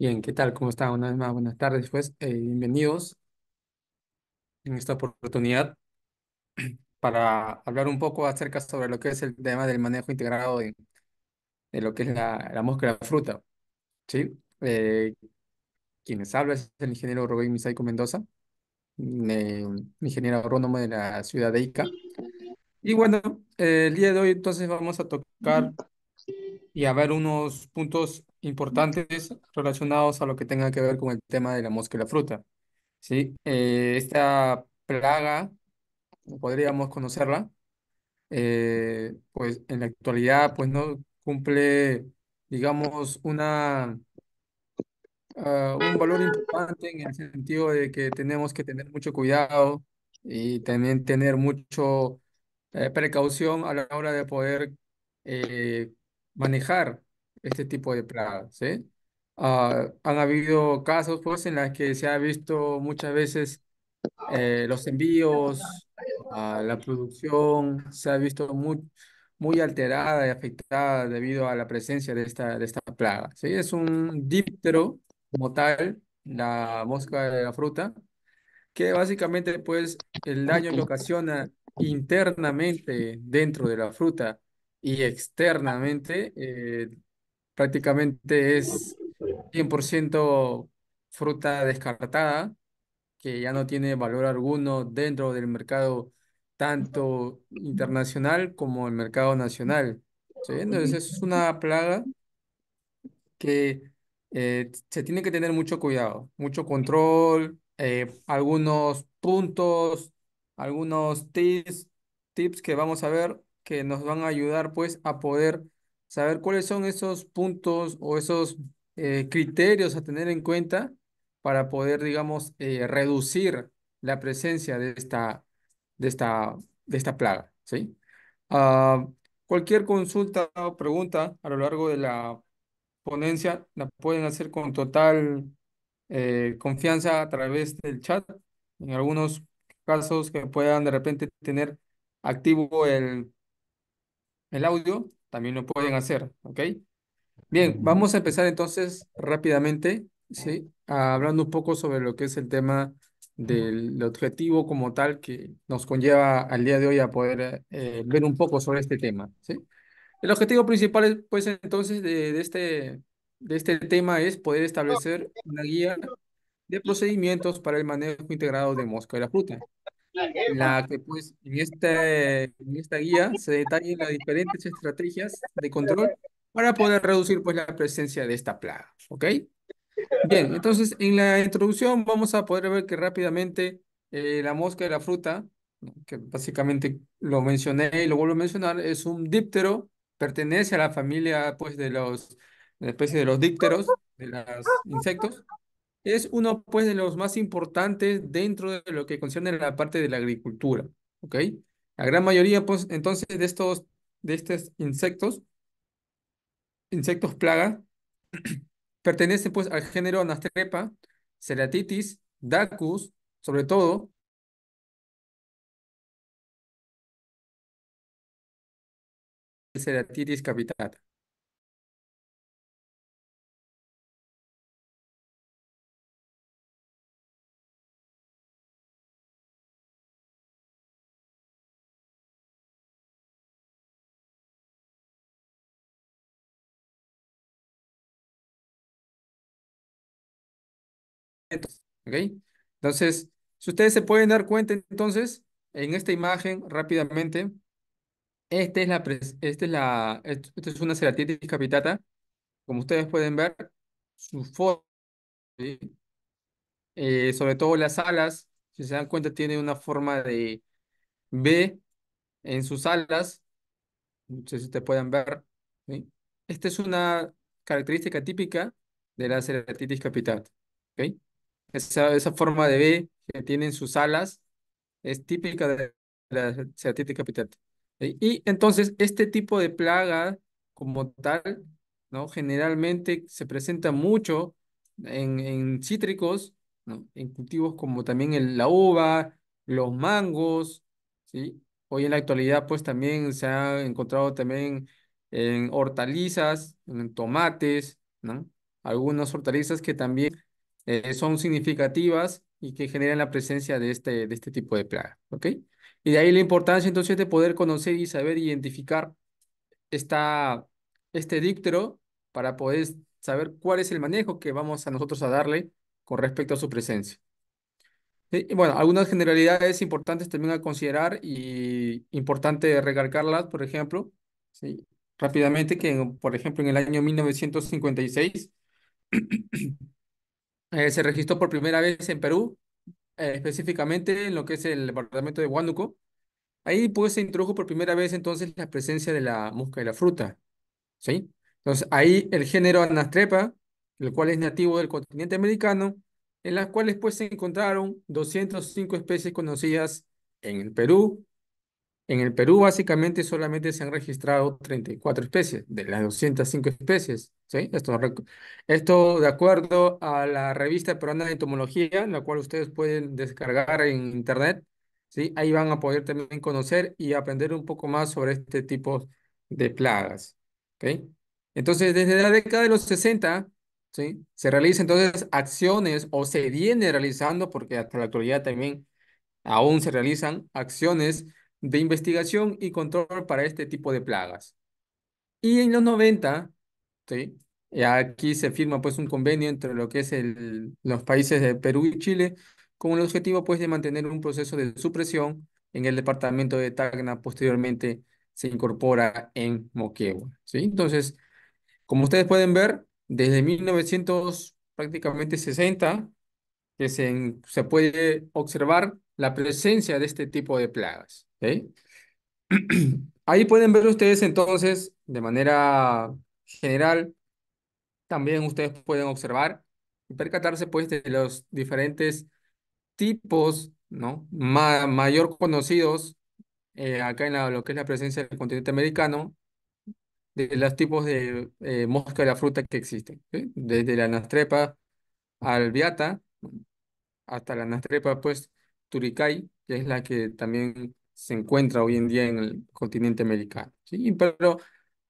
Bien, ¿qué tal? ¿Cómo está? Una vez más, buenas tardes, pues. Eh, bienvenidos en esta oportunidad para hablar un poco acerca sobre lo que es el tema del manejo integrado de, de lo que es la, la mosca de la fruta. ¿Sí? Eh, quienes habla es el ingeniero Rubén Misaico Mendoza, eh, ingeniero agrónomo de la ciudad de Ica. Y bueno, el día de hoy entonces vamos a tocar y a ver unos puntos importantes relacionados a lo que tenga que ver con el tema de la mosca y la fruta. ¿sí? Eh, esta plaga, podríamos conocerla, eh, pues en la actualidad pues no cumple, digamos, una, ah, un valor importante en el sentido de que tenemos que tener mucho cuidado y también tener mucho eh, precaución a la hora de poder manejar este tipo de plagas, ¿sí? Ah, han habido casos pues en los que se ha visto muchas veces eh, los envíos, ah, la producción se ha visto muy, muy alterada y afectada debido a la presencia de esta, de esta plaga. ¿sí? Es un díptero como tal, la mosca de la fruta, que básicamente pues el daño que ocasiona internamente dentro de la fruta y externamente eh, prácticamente es 100% fruta descartada que ya no tiene valor alguno dentro del mercado tanto internacional como el mercado nacional. Entonces es una plaga que eh, se tiene que tener mucho cuidado, mucho control, eh, algunos puntos, algunos tips que vamos a ver que nos van a ayudar pues a poder saber cuáles son esos puntos o esos eh, criterios a tener en cuenta para poder, digamos, eh, reducir la presencia de esta, de esta, de esta plaga, ¿sí? Ah, cualquier consulta o pregunta a lo largo de la ponencia la pueden hacer con total eh, confianza a través del chat. En algunos casos que puedan de repente tener activo el el audio, también lo pueden hacer, ¿ok? Bien, vamos a empezar entonces rápidamente, ¿sí? Hablando un poco sobre lo que es el tema del objetivo como tal que nos conlleva al día de hoy a poder eh, ver un poco sobre este tema, ¿sí? El objetivo principal, pues, entonces, de, de, este, de este tema es poder establecer una guía de procedimientos para el manejo integrado de mosca y la fruta, la que pues en, esta en esta guía se detallan las diferentes estrategias de control para poder reducir pues la presencia de esta plaga, ¿ok? Bien, entonces en la introducción vamos a poder ver que rápidamente eh, la mosca de la fruta, que básicamente lo mencioné y lo vuelvo a mencionar, es un díptero, pertenece a la familia pues de los, de la especie de los dípteros, de los insectos, es uno pues de los más importantes dentro de lo que concierne a la parte de la agricultura, La gran mayoría pues entonces de estos, de estos insectos, insectos plaga, pertenecen pues al género Anastrepa, Ceratitis, Dacus, sobre todo, Ceratitis capitata. ¿okay? Entonces, si ustedes se pueden dar cuenta, entonces, en esta imagen rápidamente, esta es, la, es, la, es una ceratitis capitata. Como ustedes pueden ver, su forma, eh, sobre todo las alas, si se dan cuenta, tiene una forma de B en sus alas. No sé si ustedes pueden ver. Esta es una característica típica de la ceratitis capitata. ¿okay? Esa, forma de B que tienen sus alas es típica de la capitata. E, y entonces, este tipo de plaga como tal, ¿no? Generalmente se presenta mucho en, cítricos, ¿no? En cultivos como también la uva, los mangos, ¿sí? Hoy en la actualidad, pues también se ha encontrado también en hortalizas, en tomates, ¿no? Algunas hortalizas que también eh, son significativas y que generan la presencia de este, de este tipo de plaga. ¿ok? Y de ahí la importancia entonces de poder conocer y saber identificar esta, este díptero para poder saber cuál es el manejo que vamos a nosotros a darle con respecto a su presencia. Y bueno, algunas generalidades importantes también a considerar y importante recalcarlas, por ejemplo, rápidamente que, por ejemplo, en el año 1956 Eh, se registró por primera vez en Perú, eh, específicamente en lo que es el departamento de Huánuco. Ahí pues se introdujo por primera vez entonces la presencia de la mosca y la fruta. ¿sí? Entonces ahí el género Anastrepa, el cual es nativo del continente americano, en las cuales pues se encontraron 205 especies conocidas en el Perú, en el Perú básicamente solamente se han registrado 34 especies de las 205 especies. ¿sí? Esto, esto de acuerdo a la revista peruana de entomología, la cual ustedes pueden descargar en internet. ¿sí? Ahí van a poder también conocer y aprender un poco más sobre este tipo de plagas. ¿okay? Entonces, desde la década de los 60, ¿sí? se realizan entonces acciones o se viene realizando, porque hasta la actualidad también aún se realizan acciones de investigación y control para este tipo de plagas. Y en los 90, ¿sí? Eh, aquí se firma pues un convenio entre lo que es el, los países de Perú y Chile con el objetivo pues de mantener un proceso de supresión en el departamento de Tacna, posteriormente se incorpora en Moquegua. ¿sí? Entonces, como ustedes pueden ver, desde 1960 prácticamente que se, se puede observar la presencia de este tipo de plagas. Ahí pueden ver ustedes entonces, de manera general, también ustedes pueden observar y percatarse pues de los diferentes tipos, ¿no? mayor conocidos eh, acá en lo que es la presencia del continente americano, de los tipos de eh, mosca de la fruta que existen, desde la nastrepa albiata hasta la nastrepa pues turicay, que es la que también se encuentra hoy en día en el continente americano. ¿sí? Pero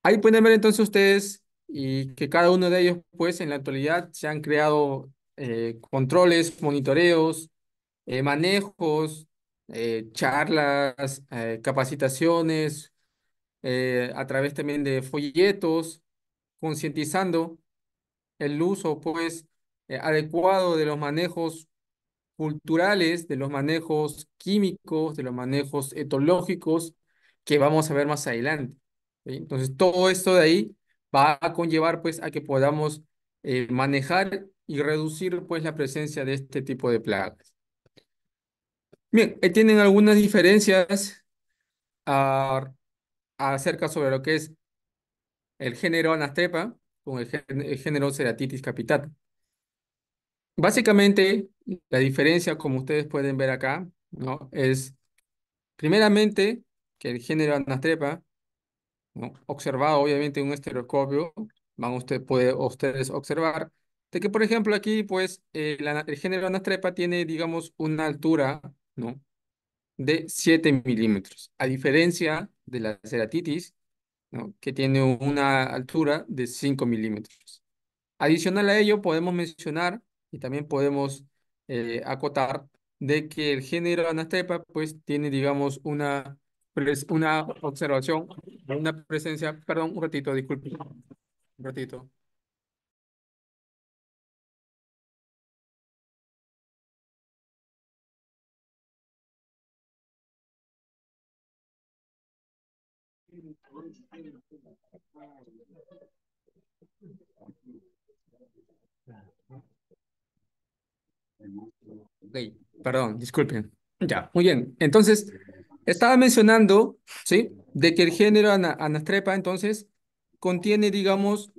ahí pueden ver entonces ustedes y que cada uno de ellos, pues en la actualidad se han creado eh, controles, monitoreos, eh, manejos, eh, charlas, capacitaciones, a través también de folletos, concientizando el uso, pues, adecuado de los manejos culturales, de los manejos químicos, de los manejos etológicos que vamos a ver más adelante. Entonces, todo esto de ahí va a conllevar pues a que podamos eh, manejar y reducir pues la presencia de este tipo de plagas. Bien, tienen algunas diferencias acerca sobre lo que es el género Anastepa con el, el género Ceratitis capitata. Básicamente, la diferencia, como ustedes pueden ver acá, ¿no? es primeramente que el género anastrepa, ¿no? observado obviamente en un estereoscopio, van usted, puede ustedes observar, de que por ejemplo aquí pues eh, el, género anastrepa tiene digamos una altura ¿no? de 7 milímetros, a diferencia de la ceratitis, ¿no? que tiene una altura de 5 milímetros. Adicional a ello podemos mencionar y también podemos eh, acotar de que el género anastepa pues tiene, digamos, una, una observación, una presencia, perdón, un ratito, disculpe, un ratito. Ok, perdón, disculpen. Ya, muy bien. Entonces, estaba mencionando, ¿sí? De que el género anastrepa, entonces, contiene, digamos,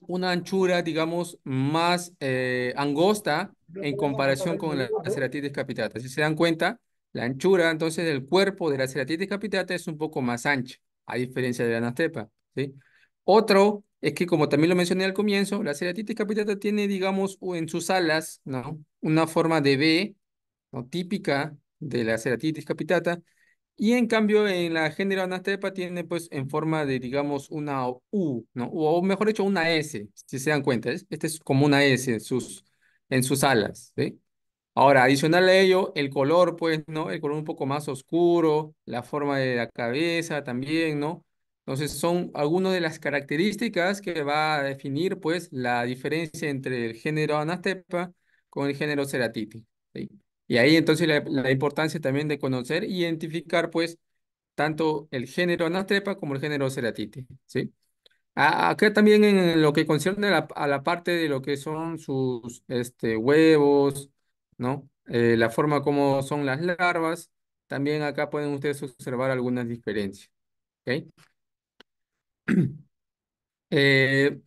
una anchura, digamos, más eh, angosta en comparación con la, ceratitis capitata. Si se dan cuenta, la anchura, entonces, del cuerpo de la ceratitis capitata es un poco más ancha, a diferencia de la anastrepa, ¿sí? Otro es que, como también lo mencioné al comienzo, la ceratitis capitata tiene, digamos, en sus alas, ¿no? una forma de B, ¿no? típica de la ceratitis capitata, y en cambio en la género anastepa tiene pues en forma de, digamos, una U, ¿no? o mejor dicho, una S, si se dan cuenta. Este es como una S en sus, en sus alas. ¿sí? Ahora, adicional a ello, el color, pues, ¿no? El color un poco más oscuro, la forma de la cabeza también, ¿no? Entonces, son algunas de las características que va a definir, pues, la diferencia entre el género anastepa con el género ceratiti. Y ahí entonces la, importancia también de conocer e identificar pues tanto el género anastrepa como el género ceratiti. ¿sí? acá también en lo que concierne a la, parte de lo que son sus este, huevos, ¿no? Eh, la forma como son las larvas, también acá pueden ustedes observar algunas diferencias. Eh,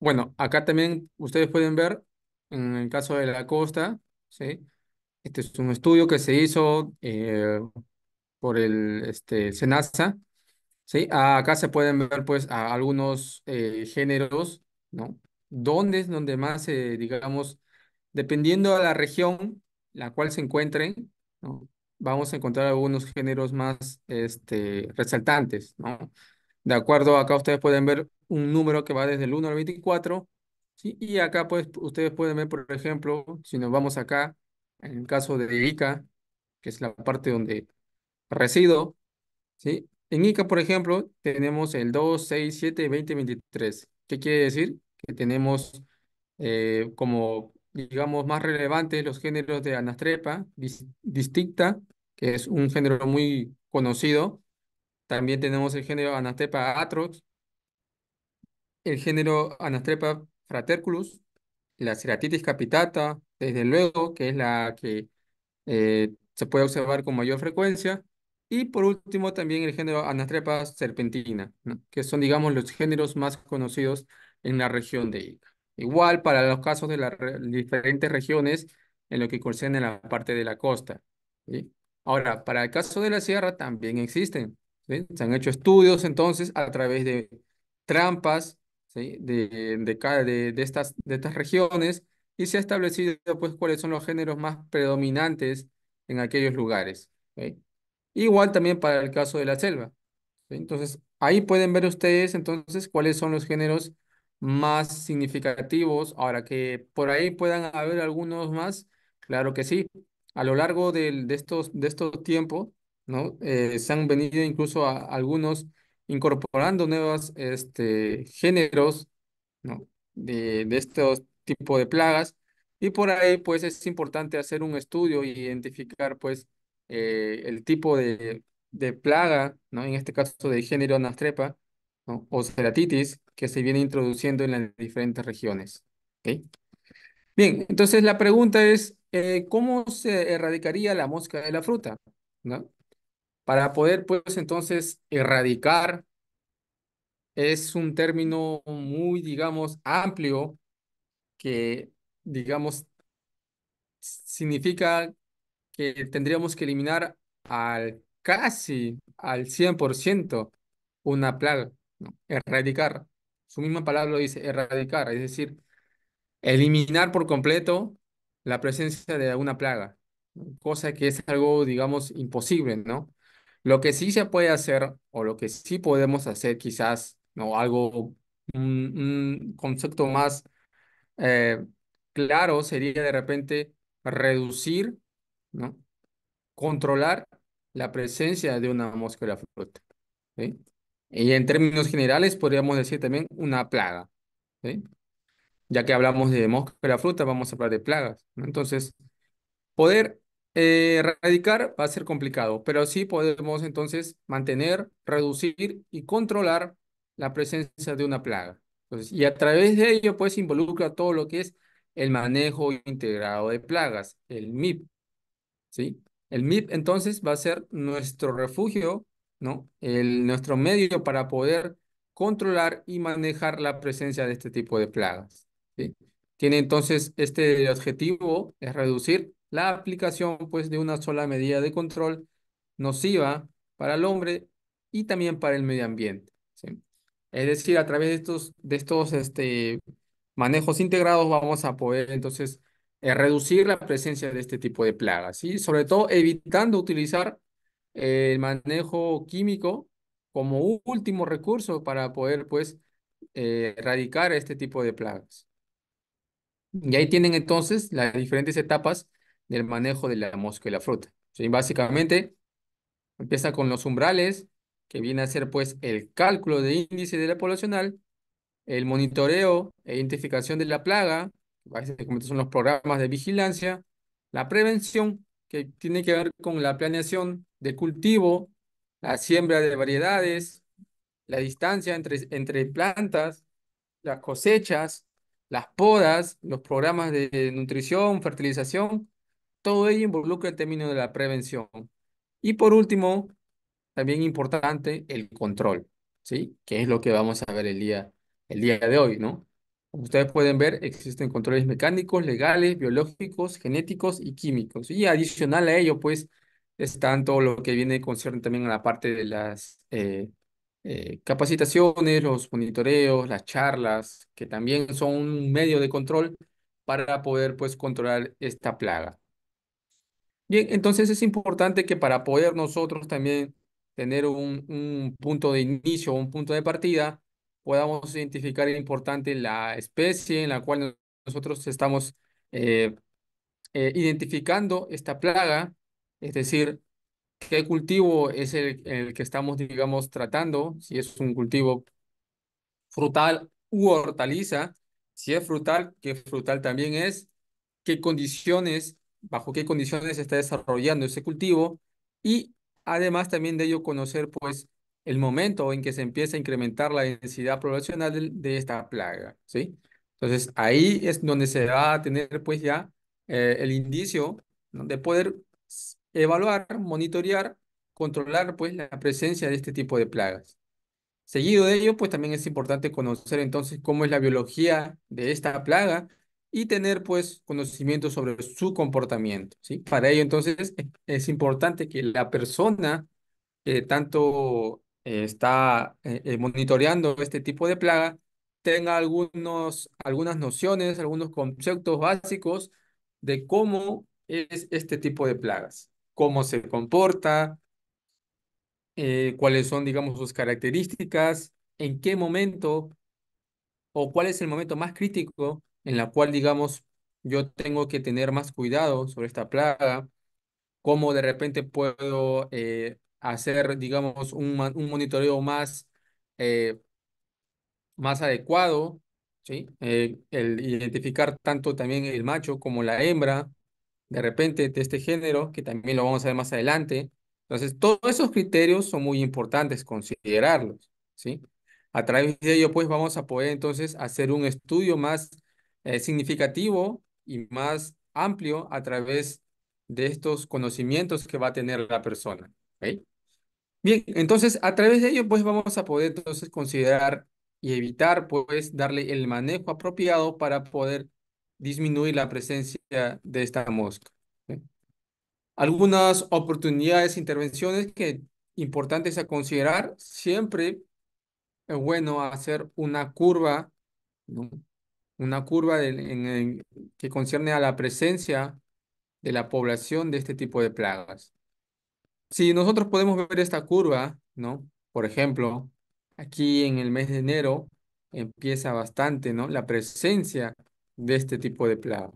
bueno, acá también ustedes pueden ver en el caso de la costa, ¿sí? Este es un estudio que se hizo eh, por el este, SENASA, ¿sí? Acá se pueden ver, pues, algunos eh, géneros, ¿no? ¿Dónde es donde más, eh, digamos, dependiendo de la región la cual se encuentren, ¿no? Vamos a encontrar algunos géneros más este, resaltantes, ¿no? De acuerdo, acá ustedes pueden ver un número que va desde el 1 al 24, y acá pues, ustedes pueden ver, por ejemplo, si nos vamos acá, en el caso de Ica, que es la parte donde resido, ¿sí? En Ica, por ejemplo, tenemos el 2, 6, 7, 20, 23. ¿Qué quiere decir? Que tenemos eh, como, digamos, más relevantes los géneros de anastrepa, distinta, que es un género muy conocido. También tenemos el género anastrepa atrox, el género anastrepa fraterculus, la ceratitis capitata, desde luego, que es la que eh, se puede observar con mayor frecuencia, y por último también el género Anastrepa serpentina, que son, digamos, los géneros más conocidos en la región de Ica. Igual para los casos de las diferentes regiones en lo que concierne la parte de la costa. Ahora, para el caso de la sierra también existen. Se han hecho estudios entonces a través de trampas de, de, estas, de estas regiones y se ha establecido pues, cuáles son los géneros más predominantes en aquellos lugares. Igual también para el caso de la selva. Entonces, ahí pueden ver ustedes entonces cuáles son los géneros más significativos. Ahora, que por ahí puedan haber algunos más, claro que sí. A lo largo de, estos, de estos tiempos, ¿no? Eh, se han venido incluso algunos incorporando nuevos este, géneros ¿no? de, de estos tipos de plagas. Y por ahí, pues, es importante hacer un estudio e identificar, pues, eh, el tipo de, plaga, ¿no? En este caso de género anastrepa o ceratitis que se viene introduciendo en las diferentes regiones. Bien, entonces la pregunta es, eh, ¿cómo se erradicaría la mosca de la fruta? ¿no? para poder pues entonces erradicar es un término muy, digamos, amplio que, digamos, significa que tendríamos que eliminar al casi al 100% una plaga, erradicar. Su misma palabra lo dice, erradicar, es decir, eliminar por completo la presencia de una plaga, cosa que es algo, digamos, imposible, ¿no? Lo que sí se puede hacer o lo que sí podemos hacer quizás, ¿no? Algo, un, concepto más eh, claro sería de repente reducir, ¿no? Controlar la presencia de una mosca de la fruta. Y en términos generales podríamos decir también una plaga. Ya que hablamos de mosca de la fruta, vamos a hablar de plagas. Entonces, poder eh, erradicar va a ser complicado, pero sí podemos entonces mantener, reducir y controlar la presencia de una plaga. y a través de ello, pues involucra todo lo que es el manejo integrado de plagas, el MIP. ¿sí? El MIP entonces va a ser nuestro refugio, ¿no? El, nuestro medio para poder controlar y manejar la presencia de este tipo de plagas. Tiene entonces este objetivo, es reducir la aplicación pues de una sola medida de control nociva para el hombre y también para el medio ambiente. Es decir, a través de estos, de estos este, manejos integrados vamos a poder entonces eh, reducir la presencia de este tipo de plagas, y sobre todo evitando utilizar el manejo químico como último recurso para poder pues eh, erradicar este tipo de plagas. Y ahí tienen entonces las diferentes etapas del manejo de la mosca y la fruta. Básicamente, empieza con los umbrales, que viene a ser pues el cálculo de índice de la poblacional, el monitoreo e identificación de la plaga, que son los programas de vigilancia, la prevención, que tiene que ver con la planeación de cultivo, la siembra de variedades, la distancia entre, entre plantas, las cosechas, las podas, los programas de nutrición, fertilización todo ello involucra el término de la prevención. Y por último, también importante, el control, ¿sí? Que es lo que vamos a ver el día, el día de hoy, ¿no? Como ustedes pueden ver, existen controles mecánicos, legales, biológicos, genéticos y químicos. Y adicional a ello, pues, están todo lo que viene concierne también a la parte de las eh, eh, capacitaciones, los monitoreos, las charlas, que también son un medio de control para poder, pues, controlar esta plaga. Bien, entonces es importante que para poder nosotros también tener un, un punto de inicio, un punto de partida, podamos identificar el importante la especie en la cual nosotros estamos eh, eh, identificando esta plaga, es decir, qué cultivo es el, el, que estamos, digamos, tratando, si es un cultivo frutal u hortaliza, si es frutal, qué frutal también es, qué condiciones bajo qué condiciones se está desarrollando ese cultivo y además también de ello conocer pues el momento en que se empieza a incrementar la densidad poblacional de, esta plaga, ¿sí? Entonces ahí es donde se va a tener pues ya eh, el indicio de poder evaluar, monitorear, controlar pues la presencia de este tipo de plagas. Seguido de ello, pues también es importante conocer entonces cómo es la biología de esta plaga y tener pues conocimiento sobre su comportamiento, ¿sí? Para ello entonces es importante que la persona que tanto eh, está eh, eh, monitoreando este tipo de plaga tenga algunos, algunas nociones, algunos conceptos básicos de cómo es este tipo de plagas, cómo se comporta, cuáles son, digamos, sus características, en qué momento o cuál es el momento más crítico en la cual, digamos, yo tengo que tener más cuidado sobre esta plaga, cómo de repente puedo eh, hacer, digamos, un, monitoreo más, eh, más adecuado, ¿sí? Eh, el identificar tanto también el macho como la hembra, de repente, de este género, que también lo vamos a ver más adelante. Entonces, todos esos criterios son muy importantes considerarlos, ¿sí? A través de ello, pues, vamos a poder entonces hacer un estudio más eh, significativo y más amplio a través de estos conocimientos que va a tener la persona. Bien, entonces a través de ello pues vamos a poder entonces considerar y evitar pues darle el manejo apropiado para poder disminuir la presencia de esta mosca. Algunas oportunidades, intervenciones que importantes a considerar, siempre es bueno hacer una curva una curva que concierne a la presencia de la población de este tipo de plagas. Si nosotros podemos ver esta curva, ¿no? Por ejemplo, aquí en el mes de enero empieza bastante, ¿no? La presencia de este tipo de plagas.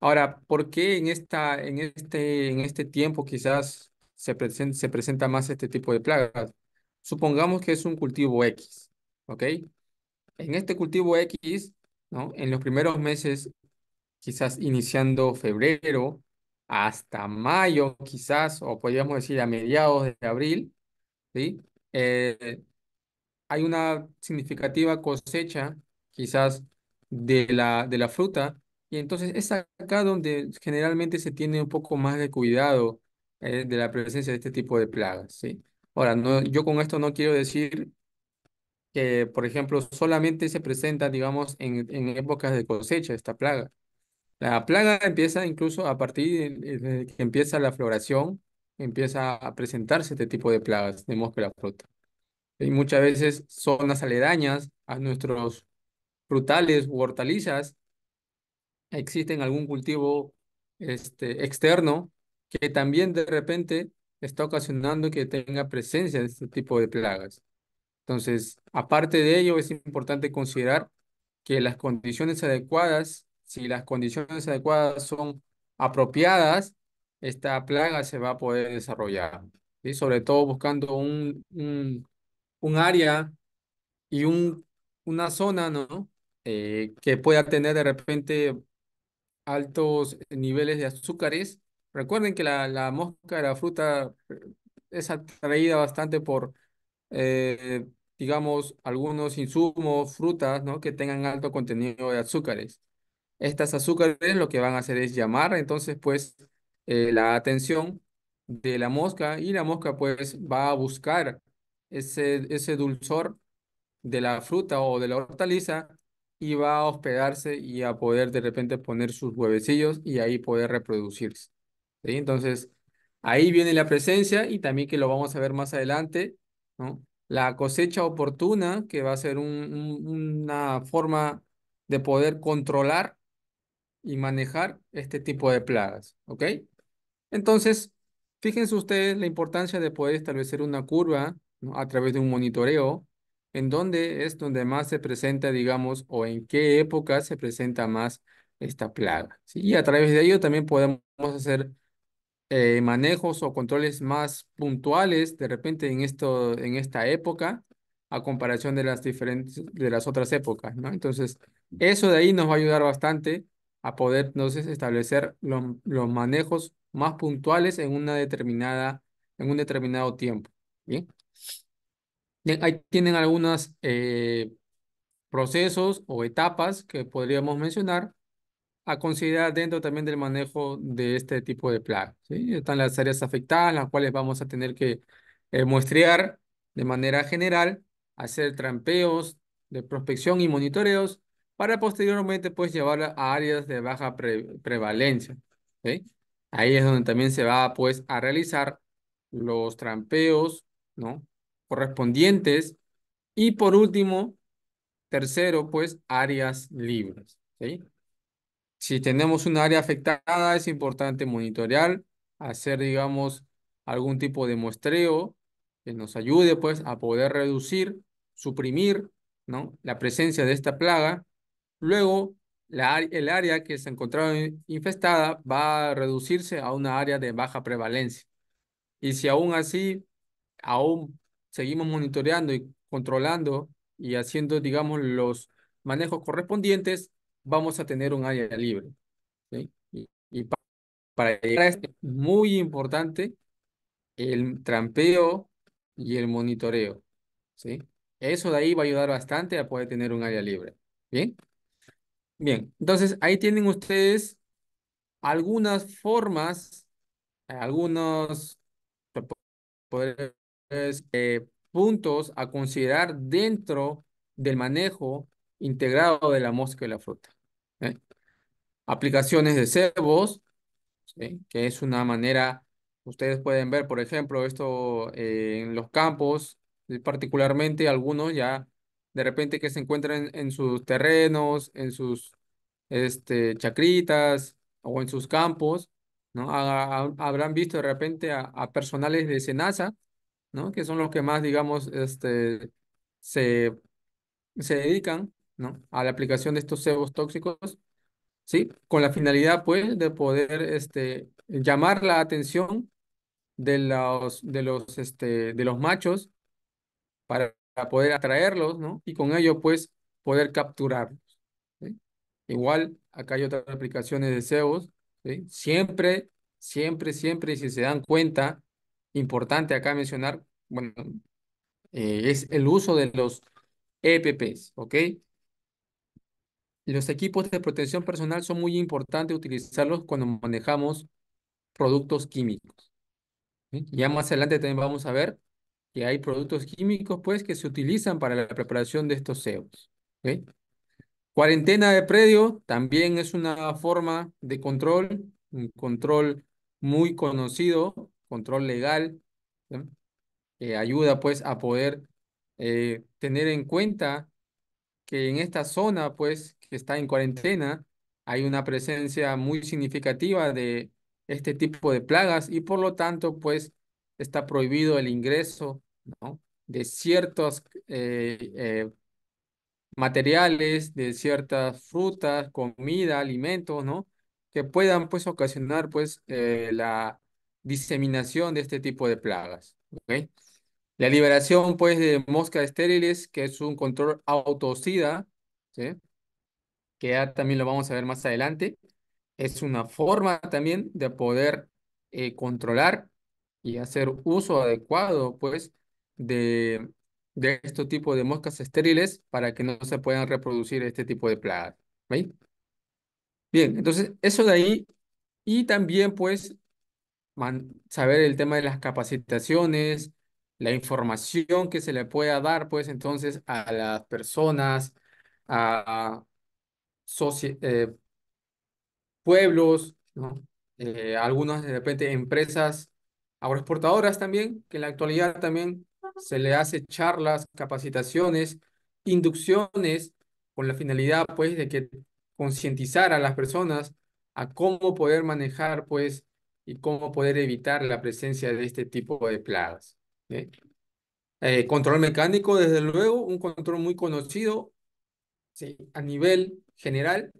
Ahora, ¿por qué en, esta, en, este, en este tiempo quizás se, se presenta más este tipo de plagas? Supongamos que es un cultivo X, ¿ok? En este cultivo X ¿no? En los primeros meses, quizás iniciando febrero hasta mayo, quizás, o podríamos decir a mediados de abril, ¿sí? Eh, hay una significativa cosecha, quizás, de la, de la fruta, y entonces es acá donde generalmente se tiene un poco más de cuidado eh, de la presencia de este tipo de plagas, ¿sí? Ahora, no, yo con esto no quiero decir que, por ejemplo, solamente se presenta, digamos, en, en épocas de cosecha, esta plaga. La plaga empieza incluso a partir de, que empieza la floración, empieza a presentarse este tipo de plagas de mosca de la fruta. Y muchas veces zonas aledañas a nuestros frutales u hortalizas existen algún cultivo este, externo que también de repente está ocasionando que tenga presencia de este tipo de plagas. Entonces, aparte de ello, es importante considerar que las condiciones adecuadas, si las condiciones adecuadas son apropiadas, esta plaga se va a poder desarrollar. Sobre todo buscando un, un, área y un, una zona ¿no? Eh, que pueda tener de repente altos niveles de azúcares. Recuerden que la, la mosca de la fruta eh, es atraída bastante por... Eh, digamos, algunos insumos, frutas, ¿no? Que tengan alto contenido de azúcares. Estas azúcares lo que van a hacer es llamar, entonces, pues, eh, la atención de la mosca y la mosca, pues, va a buscar ese, ese dulzor de la fruta o de la hortaliza y va a hospedarse y a poder de repente poner sus huevecillos y ahí poder reproducirse. ¿sí? Entonces, ahí viene la presencia y también que lo vamos a ver más adelante, ¿no? la cosecha oportuna, que va a ser una forma de poder controlar y manejar este tipo de plagas, ¿ok? Entonces, fíjense ustedes la importancia de poder establecer una curva a través de un monitoreo, en dónde es donde más se presenta, digamos, o en qué época se presenta más esta plaga. ¿sí? Y a través de ello también podemos hacer eh, manejos o controles más puntuales de repente en, esto, en esta época a comparación de las diferentes, de las otras épocas, ¿no? Entonces, eso de ahí nos va a ayudar bastante a poder establecer los, manejos más puntuales en una determinada, en un determinado tiempo, ¿bien? ahí tienen algunos eh, procesos o etapas que podríamos mencionar a considerar dentro también del manejo de este tipo de plagas. ¿sí? Están las áreas afectadas, las cuales vamos a tener que eh, muestrear de manera general, hacer trampeos de prospección y monitoreos para posteriormente pues llevarla a áreas de baja prevalencia. Ahí es donde también se va pues a realizar los trampeos ¿no? correspondientes y por último, tercero pues áreas libres. ¿sí? Si tenemos un área afectada, es importante monitorear, hacer, digamos, algún tipo de muestreo que nos ayude, pues, a poder reducir, suprimir, ¿no? La presencia de esta plaga. Luego, la, el área que se encontraba infestada va a reducirse a una área de baja prevalencia. Y si aún así, aún seguimos monitoreando y controlando y haciendo, digamos, los manejos correspondientes, vamos a tener un área libre. ¿sí? Y, para, llegar es muy importante el trampeo y el monitoreo. ¿sí? Eso de ahí va a ayudar bastante a poder tener un área libre. ¿Bien? Bien, entonces ahí tienen ustedes algunas formas, algunos eh, puntos a considerar dentro del manejo integrado de la mosca y la fruta aplicaciones de cebos, que es una manera, ustedes pueden ver, por ejemplo, esto eh, en los campos, particularmente algunos ya de repente que se encuentran en sus terrenos, en sus este, chacritas o en sus campos, ¿no? habrán visto de repente a, personales de Senasa, ¿no? Que son los que más, digamos, este, se, se dedican, ¿no? A la aplicación de estos cebos tóxicos ¿sí? Con la finalidad, pues, de poder este, llamar la atención de los, de los, este, de los machos para poder atraerlos, ¿no? Y con ello, pues, poder capturarlos. Igual, acá hay otras aplicaciones de CEOs, Siempre, siempre, siempre, si se dan cuenta, importante acá mencionar, bueno, eh, es el uso de los EPPs, ¿ok? Los equipos de protección personal son muy importantes utilizarlos cuando manejamos productos químicos. Ya más adelante también vamos a ver que hay productos químicos pues que se utilizan para la preparación de estos CEOs. Cuarentena de predio también es una forma de control, un control muy conocido, control legal, que ayuda pues a poder eh, tener en cuenta que en esta zona pues que está en cuarentena, hay una presencia muy significativa de este tipo de plagas y por lo tanto, pues, está prohibido el ingreso ¿no? de ciertos eh, eh, materiales, de ciertas frutas, comida, alimentos, ¿no? Que puedan, pues, ocasionar, pues, eh, la diseminación de este tipo de plagas, ¿ok? La liberación, pues, de moscas estériles, que es un control autocida, ¿sí? que ya también lo vamos a ver más adelante. Es una forma también de poder eh, controlar y hacer uso adecuado, pues, de, este tipo de moscas estériles para que no se puedan reproducir este tipo de plagas. ¿Veis? Bien, entonces, eso de ahí. Y también, pues, saber el tema de las capacitaciones, la información que se le pueda dar, pues, entonces, a las personas, a, eh, pueblos, eh, algunas de repente empresas agroexportadoras también, que en la actualidad también se le hace charlas, capacitaciones, inducciones, con la finalidad pues de que concientizar a las personas a cómo poder manejar pues y cómo poder evitar la presencia de este tipo de plagas. Eh, control mecánico, desde luego, un control muy conocido ¿sí? a nivel general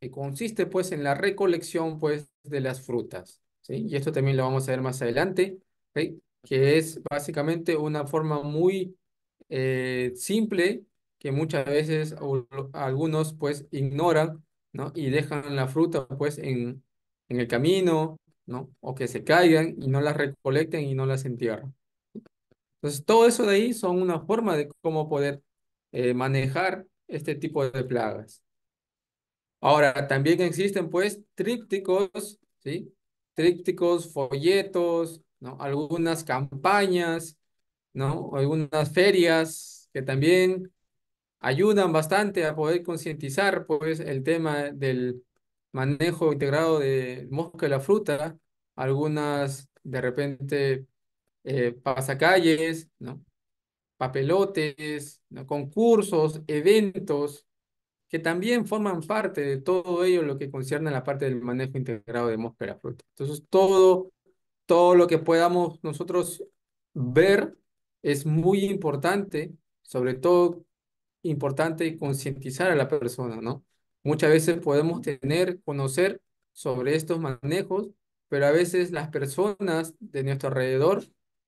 que consiste pues en la recolección pues de las frutas, ¿sí? Y esto también lo vamos a ver más adelante, que es básicamente una forma muy eh, simple que muchas veces algunos pues ignoran, ¿no? Y dejan la fruta pues en, en el camino, ¿no? O que se caigan y no las recolecten y no las entierran. Entonces todo eso de ahí son una forma de cómo poder eh, manejar este tipo de plagas. Ahora, también existen pues trípticos, ¿sí? Trípticos, folletos, ¿no? Algunas campañas, ¿no? Algunas ferias que también ayudan bastante a poder concientizar pues el tema del manejo integrado de mosca y la fruta, algunas de repente eh, pasacalles, ¿no? papelotes, ¿no? concursos, eventos, que también forman parte de todo ello lo que concierne a la parte del manejo integrado de mosquera fruta. Entonces, todo, todo lo que podamos nosotros ver es muy importante, sobre todo importante concientizar a la persona, ¿no? Muchas veces podemos tener, conocer sobre estos manejos, pero a veces las personas de nuestro alrededor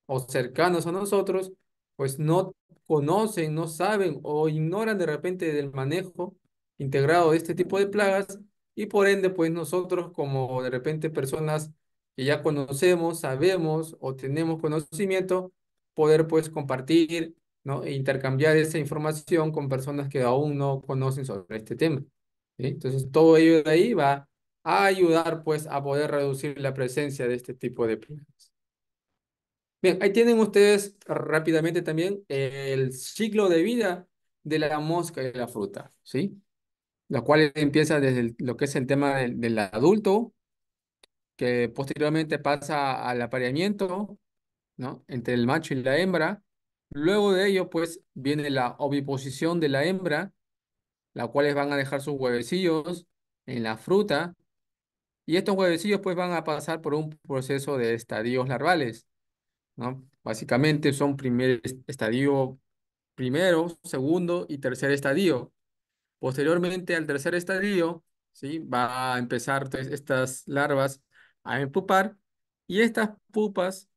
o cercanos a nosotros, pues no conocen, no saben o ignoran de repente del manejo integrado de este tipo de plagas y por ende, pues nosotros como de repente personas que ya conocemos, sabemos o tenemos conocimiento, poder pues compartir, ¿no? E intercambiar esa información con personas que aún no conocen sobre este tema. Entonces, todo ello de ahí va a ayudar pues a poder reducir la presencia de este tipo de plagas. Bien, ahí tienen ustedes rápidamente también el ciclo de vida de la mosca y la fruta, ¿sí? la cual empieza desde lo que es el tema del, adulto, que posteriormente pasa al apareamiento, ¿no? Entre el macho y la hembra. Luego de ello, pues, viene la oviposición de la hembra, la cual van a dejar sus huevecillos en la fruta, y estos huevecillos pues van a pasar por un proceso de estadios larvales, ¿no? Básicamente son primer estadio primero, segundo y tercer estadio. Posteriormente, al tercer estadio, ¿sí? va a empezar estas larvas a empupar y estas pupas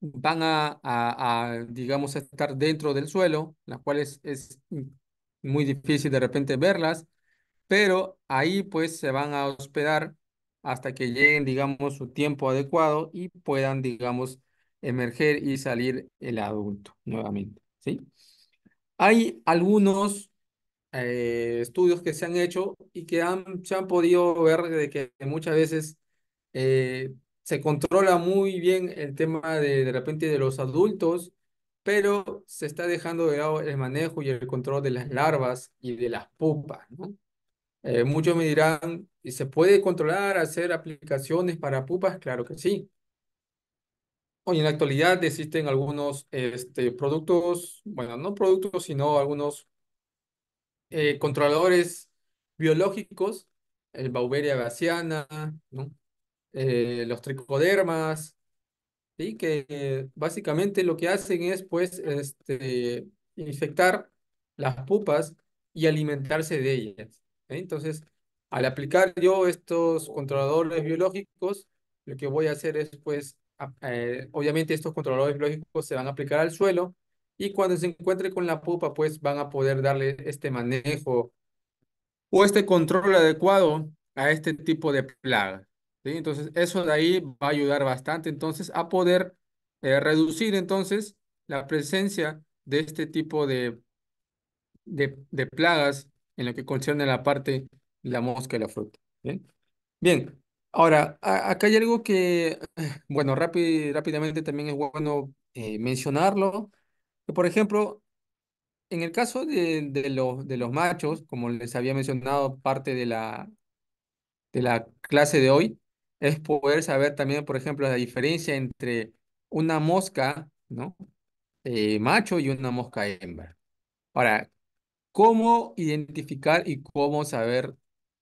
van a, digamos, estar dentro del suelo, las cuales es muy difícil de repente verlas, pero ahí pues se van a hospedar hasta que lleguen, digamos, su tiempo adecuado y puedan, digamos, emerger y salir el adulto nuevamente, ¿sí? Hay algunos eh, estudios que se han hecho y que se han podido ver de que muchas veces eh, se controla muy bien el tema de, de repente de los adultos, pero se está dejando de lado el manejo y el control de las larvas y de las pupas, eh, muchos me dirán, ¿se puede controlar, hacer aplicaciones para pupas? Claro que sí. Hoy en la actualidad existen algunos este, productos, bueno, no productos, sino algunos eh, controladores biológicos, el Bauberia Gaciana, ¿no? Eh, los tricodermas, ¿sí? que básicamente lo que hacen es pues este, infectar las pupas y alimentarse de ellas. Entonces, al aplicar yo estos controladores biológicos, lo que voy a hacer es pues, eh, obviamente estos controladores biológicos se van a aplicar al suelo, y cuando se encuentre con la pupa, pues van a poder darle este manejo o este control adecuado a este tipo de plaga. Entonces, eso de ahí va a ayudar bastante entonces a poder eh, reducir entonces la presencia de este tipo de, de, plagas en lo que concierne la parte la mosca y la fruta. Bien, ahora, acá hay algo que, eh, bueno, rápidamente también es bueno eh, mencionarlo, por ejemplo, en el caso de, los, de los machos, como les había mencionado, parte de la, de la clase de hoy es poder saber también, por ejemplo, la diferencia entre una mosca ¿no? Eh, macho y una mosca hembra. Ahora, ¿cómo identificar y cómo saber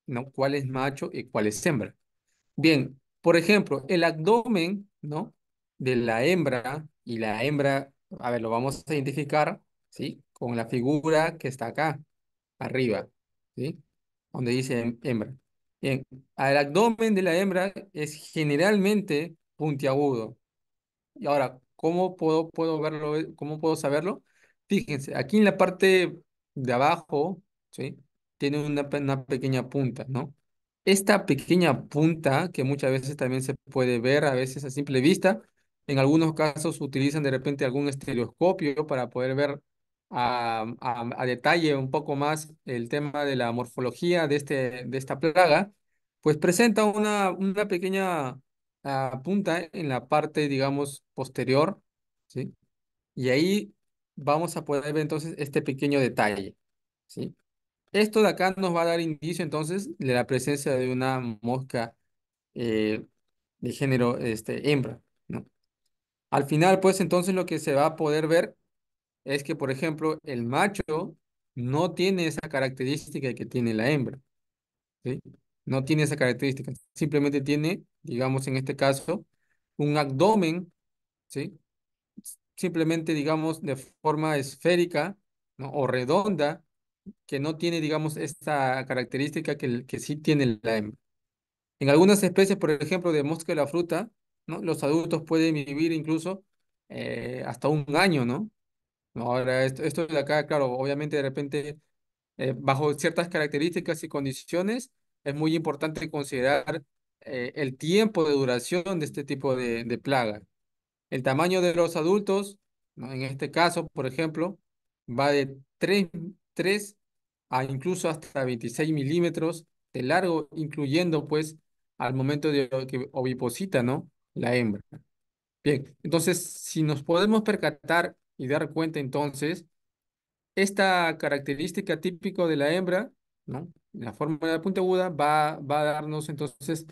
¿no? cuál es macho y cuál es hembra? Bien, por ejemplo, el abdomen ¿no? de la hembra y la hembra a ver, lo vamos a identificar, ¿sí? Con la figura que está acá, arriba, ¿sí? Donde dice hembra. Bien, el abdomen de la hembra es generalmente puntiagudo. Y ahora, ¿cómo puedo, puedo verlo? ¿Cómo puedo saberlo? Fíjense, aquí en la parte de abajo, ¿sí? Tiene una, una pequeña punta, ¿no? Esta pequeña punta, que muchas veces también se puede ver a veces a simple vista, en algunos casos utilizan de repente algún estereoscopio para poder ver a, detalle un poco más el tema de la morfología de, este, de esta plaga, pues presenta una, una pequeña ah, punta en la parte, digamos, posterior, ¿sí? Y ahí vamos a poder ver entonces este pequeño detalle, ¿sí? Esto de acá nos va a dar indicio entonces de la presencia de una mosca eh, de género este, hembra, al final, pues entonces lo que se va a poder ver es que, por ejemplo, el macho no tiene esa característica que tiene la hembra. ¿sí? No tiene esa característica. Simplemente tiene, digamos, en este caso, un abdomen, ¿sí? simplemente, digamos, de forma esférica o redonda, que no tiene, digamos, esta característica que, que sí tiene la hembra. En algunas especies, por ejemplo, de mosca de la fruta, los adultos pueden vivir incluso eh, hasta un año, ¿no? Ahora, esto, esto de acá, claro, obviamente de repente, eh, bajo ciertas características y condiciones, es muy importante considerar eh, el tiempo de duración de este tipo de, plaga. El tamaño de los adultos, ¿no? en este caso, por ejemplo, va de 3, 3 a incluso hasta 26 milímetros de largo, incluyendo pues al momento de que oviposita, ¿no? la hembra. Bien, entonces, si nos podemos percatar y dar cuenta entonces, esta característica típica de la hembra, ¿no? La forma de la va, va a darnos entonces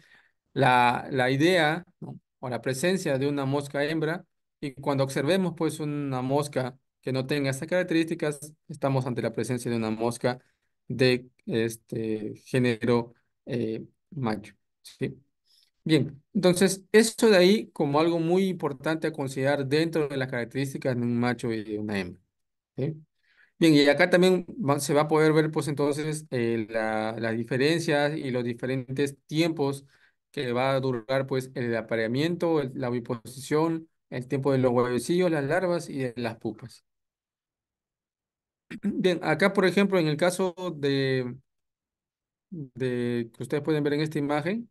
la, la idea ¿no? o la presencia de una mosca hembra y cuando observemos pues una mosca que no tenga estas características, estamos ante la presencia de una mosca de este género eh, macho. ¿sí? Bien, entonces esto de ahí como algo muy importante a considerar dentro de las características de un macho y de una hembra. Bien, y acá también se va a poder ver pues entonces eh, las diferencias y los diferentes tiempos que va a durar pues el apareamiento, la biposición, el tiempo de los huevecillos, las larvas y de las pupas. Bien, acá por ejemplo en el caso de, de que ustedes pueden ver en esta imagen,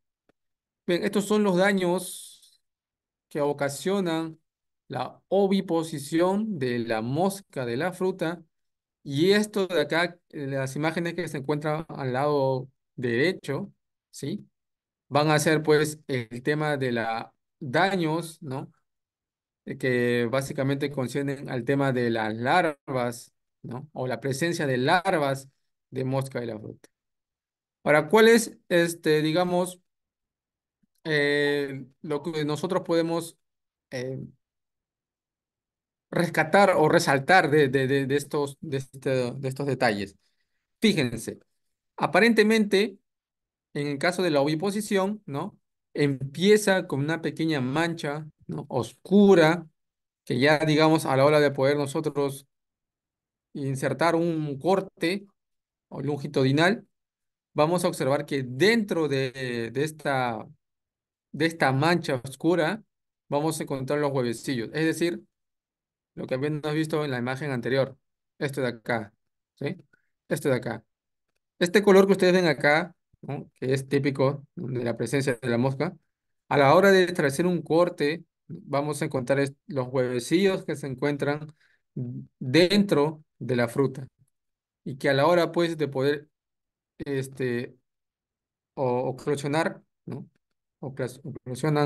Bien, estos son los daños que ocasionan la oviposición de la mosca de la fruta y esto de acá, eh, las imágenes que se encuentran al lado derecho, ¿sí? Van a ser pues el tema de los daños, ¿no? Eh, que básicamente conciernen al tema de las larvas, ¿no? O la presencia de larvas de mosca de la fruta. Ahora, ¿cuál es, este, digamos, eh, lo que nosotros podemos eh, rescatar o resaltar de, de, de, estos, este, de estos detalles. Fíjense, aparentemente, en el caso de la oviposición, ¿no? Empieza con una pequeña mancha ¿no? oscura que ya, digamos, a la hora de poder nosotros insertar un corte o longitudinal, vamos a observar que dentro de, de, esta de esta mancha oscura, vamos a encontrar los huevecillos. Es decir, lo que habíamos visto en la imagen anterior. este de acá. ¿sí? este de acá. Este color que ustedes ven acá, que es típico de la presencia de la mosca, a la hora de tracer un corte, vamos a encontrar los huevecillos que se encuentran dentro de la fruta. Y que a la hora, pues, de poder este, o, ¿no? o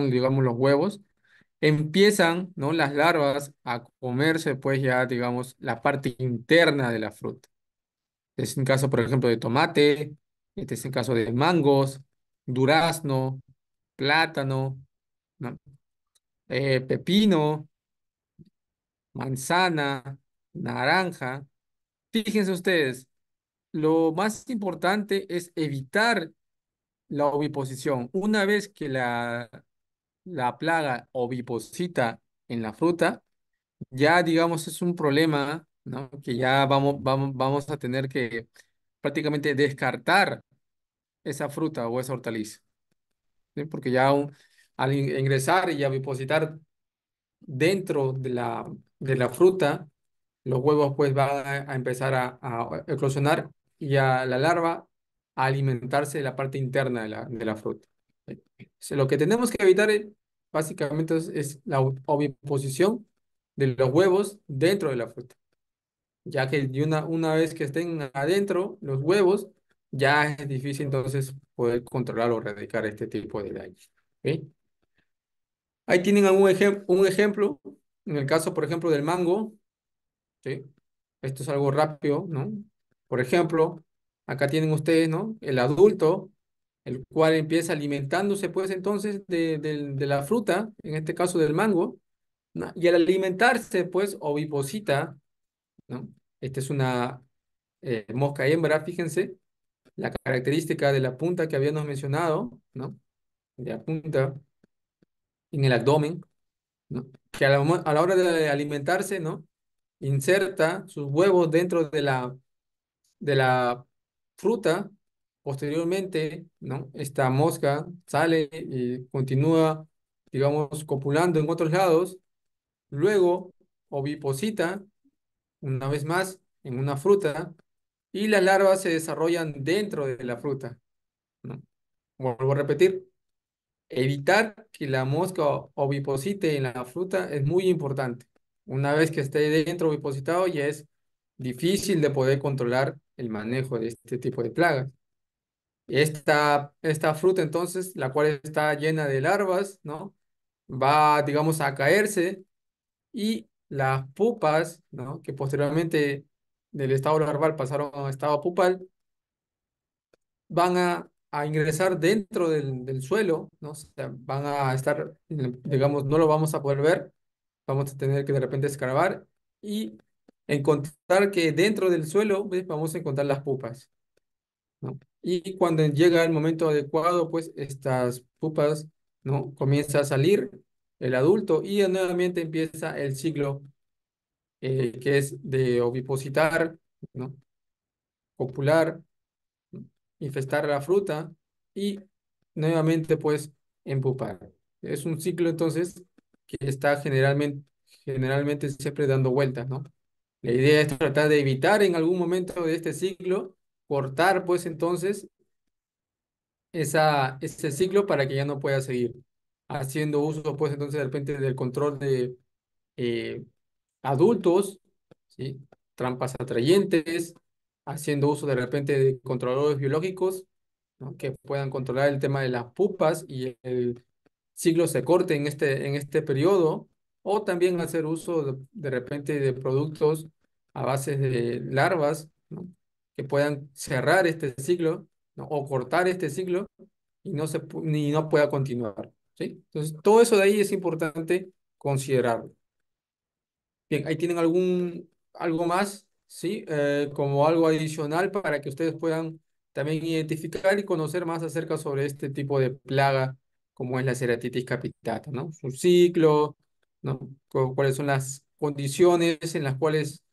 digamos, los huevos, empiezan, ¿no? Las larvas a comerse, pues ya, digamos, la parte interna de la fruta. es en caso, por ejemplo, de tomate, este es en caso de mangos, durazno, plátano, eh, pepino, manzana, naranja. Fíjense ustedes, lo más importante es evitar la oviposición. Una vez que la, la plaga oviposita en la fruta, ya digamos es un problema, Que ya vamos, vamos, vamos a tener que prácticamente descartar esa fruta o esa hortaliza. Porque ya al ingresar y ovipositar dentro de la, de la fruta, los huevos pues van a, empezar a, a e-, eclosionar y a la larva alimentarse de la parte interna de la, de la fruta. lo que tenemos que evitar eh, básicamente es, la oviposición de los huevos dentro de la fruta. Ya que una, una vez que estén adentro los huevos, ya es difícil entonces poder controlar o erradicar este tipo de daño. Ahí tienen algún un ejemplo, en el caso, por ejemplo, del mango. ¿sí? Esto es algo rápido, ¿no? Por ejemplo, Acá tienen ustedes, ¿no? El adulto, el cual empieza alimentándose, pues entonces, de, la fruta, en este caso del mango, y al alimentarse, pues, oviposita, ¿no? Esta es una eh, mosca hembra, fíjense, la característica de la punta que habíamos mencionado, ¿no? De la punta en el abdomen, ¿no? que a la, a la, hora de alimentarse, ¿no? Inserta sus huevos dentro de la, de la fruta, posteriormente, ¿no? Esta mosca sale y continúa, digamos, copulando en otros lados, luego oviposita, una vez más, en una fruta, y las larvas se desarrollan dentro de la fruta. ¿no? Vuelvo a repetir, evitar que la mosca oviposite en la fruta es muy importante. Una vez que esté dentro ovipositado ya es difícil de poder controlar el manejo de este tipo de plagas. Esta, esta fruta entonces, la cual está llena de larvas, ¿no? Va, digamos, a caerse y las pupas, ¿no? Que posteriormente del estado larval pasaron a estado pupal, van a, a ingresar dentro del, del suelo, ¿no? van a estar, digamos, no lo vamos a poder ver, vamos a tener que de repente escarbar y encontrar que dentro del suelo vamos a encontrar las pupas. Y cuando llega el momento adecuado, pues estas pupas ¿no? comienza a salir el adulto y nuevamente empieza el ciclo eh, que es de ovipositar, ¿no? copular, infestar la fruta y nuevamente pues empupar. Es un ciclo entonces que está generalmente, generalmente siempre dando vueltas, ¿no? La idea es tratar de evitar en algún momento de este ciclo, cortar pues entonces esa, ese ciclo para que ya no pueda seguir haciendo uso pues entonces de repente del control de eh, adultos, ¿sí? trampas atrayentes, haciendo uso de repente de controladores biológicos que puedan controlar el tema de las pupas y el ciclo se corte en este, en este periodo, o también hacer uso de, repente de productos a base de larvas que puedan cerrar este ciclo o cortar este ciclo y no, se, ni no pueda continuar. Entonces, todo eso de ahí es importante considerarlo. Bien, ahí tienen algún, algo más, ¿sí? Eh, como algo adicional para que ustedes puedan también identificar y conocer más acerca sobre este tipo de plaga como es la ceratitis capitata, ¿no? Su ciclo, ¿no? cuáles son las condiciones en las cuales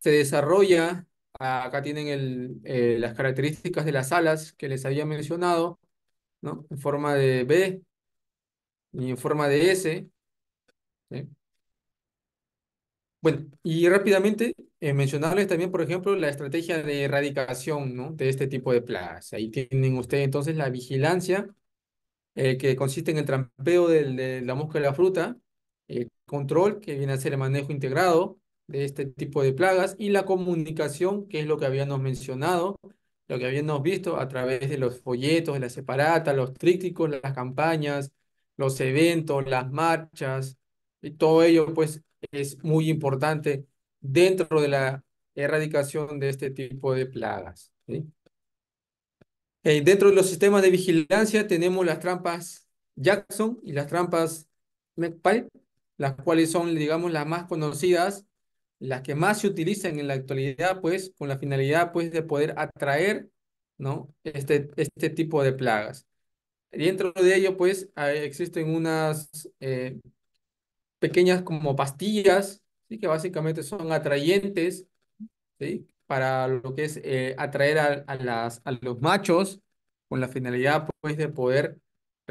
se desarrolla. Acá tienen el, eh, las características de las alas que les había mencionado, ¿no? En forma de B y en forma de S. Bueno, y rápidamente eh, mencionarles también, por ejemplo, la estrategia de erradicación ¿no? de este tipo de plagas. Ahí tienen ustedes entonces la vigilancia, eh, que consiste en el trampeo de la mosca de la fruta, el eh, control, que viene a ser el manejo integrado de este tipo de plagas, y la comunicación, que es lo que habíamos mencionado, lo que habíamos visto a través de los folletos, de las separatas, los trípticos, las campañas, los eventos, las marchas, y todo ello pues es muy importante dentro de la erradicación de este tipo de plagas. Eh, dentro de los sistemas de vigilancia tenemos las trampas Jackson y las trampas McPike las cuales son, digamos, las más conocidas, las que más se utilizan en la actualidad, pues, con la finalidad, pues, de poder atraer, ¿no? Este, este tipo de plagas. Dentro de ello, pues, existen unas eh, pequeñas como pastillas, ¿sí? que básicamente son atrayentes, ¿sí? Para lo que es eh, atraer a, las, a los machos, con la finalidad, pues, de poder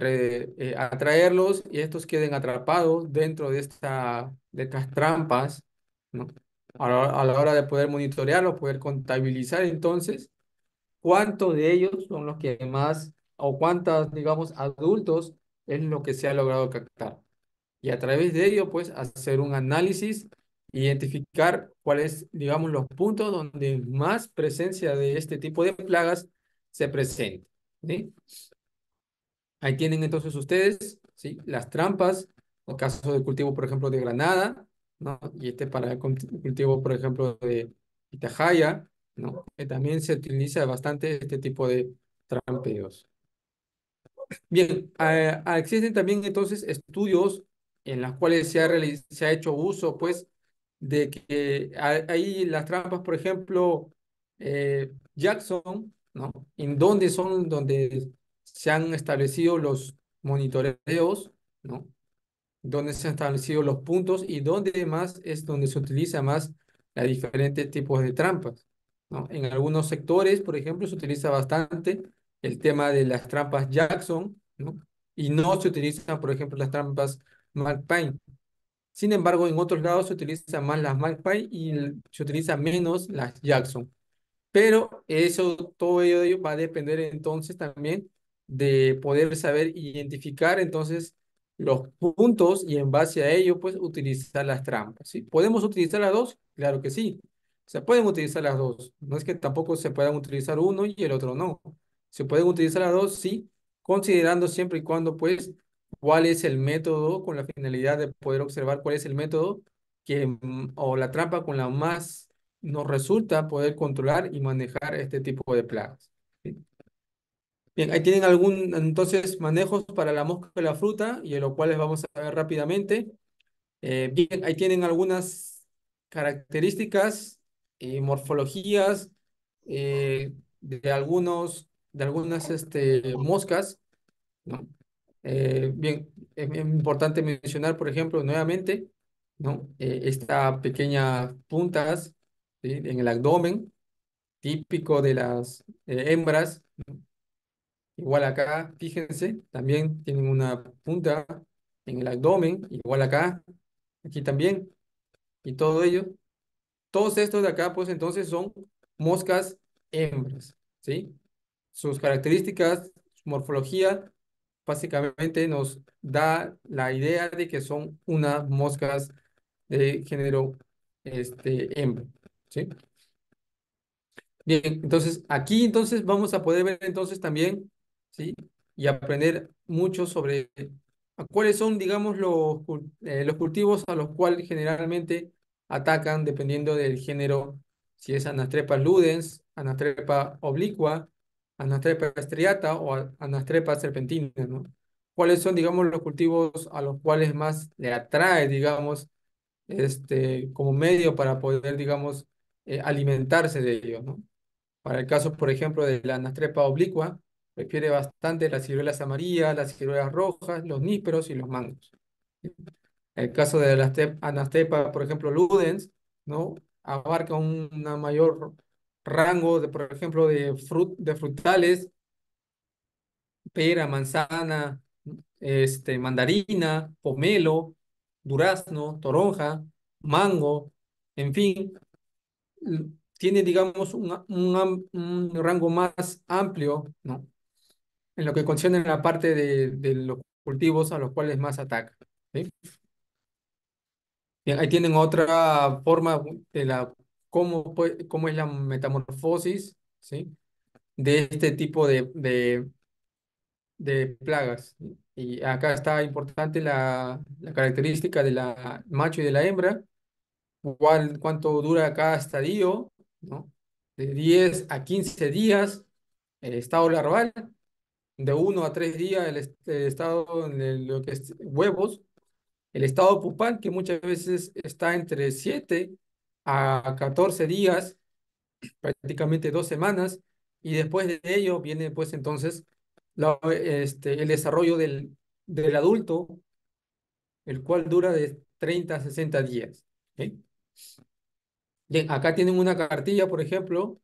eh, atraerlos y estos queden atrapados dentro de, esta, de estas trampas, ¿no? a, la, hora de poder monitorearlos, poder contabilizar entonces cuántos de ellos son los que más o cuántos digamos, adultos es lo que se ha logrado captar. Y a través de ello, pues, hacer un análisis, identificar cuáles, digamos, los puntos donde más presencia de este tipo de plagas se presenta. ¿sí? Ahí tienen entonces ustedes ¿sí? las trampas, o caso de cultivo, por ejemplo, de Granada, ¿no? y este para el cultivo, por ejemplo, de Pitahaya, ¿no? que también se utiliza bastante este tipo de trampeos. Bien, ah, ah, existen también entonces estudios en los cuales se ha, se hecho uso, pues, de que ahí las trampas, por ejemplo, eh, Jackson, ¿no? En dónde son, donde se han establecido los monitoreos, ¿no? Donde se han establecido los puntos y donde más es donde se utiliza más los diferentes tipos de trampas, ¿no? En algunos sectores, por ejemplo, se utiliza bastante el tema de las trampas Jackson, ¿no? Y no se utilizan, por ejemplo, las trampas McPine. Sin embargo, en otros lados se utilizan más las McPine y se utiliza menos las Jackson. Pero eso, todo ello va a depender entonces también de poder saber identificar entonces los puntos y en base a ello, pues utilizar las trampas. ¿Podemos utilizar las dos? Claro que sí. Se pueden utilizar las dos. No es que tampoco se puedan utilizar uno y el otro no. Se pueden utilizar las dos, sí, considerando siempre y cuando, pues, cuál es el método con la finalidad de poder observar cuál es el método que, mm, o la trampa con la más nos resulta poder controlar y manejar este tipo de plagas. Bien, ahí tienen algún, entonces, manejos para la mosca y la fruta, y lo cual les vamos a ver rápidamente. Eh, bien, ahí tienen algunas características y eh, morfologías eh, de algunos, de algunas este, moscas. ¿no? bien, es, importante mencionar, por ejemplo, nuevamente, ¿no? esta pequeña puntas en el abdomen, típico de las hembras, Igual acá, fíjense, también tienen una punta en el abdomen, igual acá, aquí también, y todo ello. Todos estos de acá, pues entonces son moscas hembras, ¿sí? Sus características, su morfología, básicamente nos da la idea de que son unas moscas de género este, hembra, ¿sí? Bien, entonces aquí entonces vamos a poder ver entonces también y aprender mucho sobre cuáles son, digamos, los, eh, los cultivos a los cuales generalmente atacan dependiendo del género, si es Anastrepa ludens, Anastrepa oblicua, Anastrepa estriata o Anastrepa serpentina, ¿no? ¿Cuáles son, digamos, los cultivos a los cuales más le atrae, digamos, este, como medio para poder, digamos, eh, alimentarse de ellos, ¿no? Para el caso, por ejemplo, de la Anastrepa oblicua, Prefiere bastante las ciruelas amarillas, las ciruelas rojas, los níperos y los mangos. El caso de la anastepa, por ejemplo, Ludens, ¿no? abarca un mayor rango, de, por ejemplo, de, frut, de frutales, pera, manzana, este, mandarina, pomelo, durazno, toronja, mango, en fin, tiene, digamos, un, un rango más amplio ¿no? en lo que concierne la parte de, los cultivos a los cuales más ataca. ahí tienen otra forma de la cómo, cómo es la metamorfosis ¿sí? de este tipo de, de, plagas. Y acá está importante la, característica de la macho y de la hembra, cuál, cuánto dura cada estadio, ¿no? de 10 a 15 días, el eh, estado larval, de uno a tres días el, estado, en lo que es huevos, el estado pupal, que muchas veces está entre siete a catorce días, prácticamente dos semanas, y después de ello viene pues entonces la, este, el desarrollo del, del adulto, el cual dura de 30 a 60 días. Bien, acá tienen una cartilla, por ejemplo,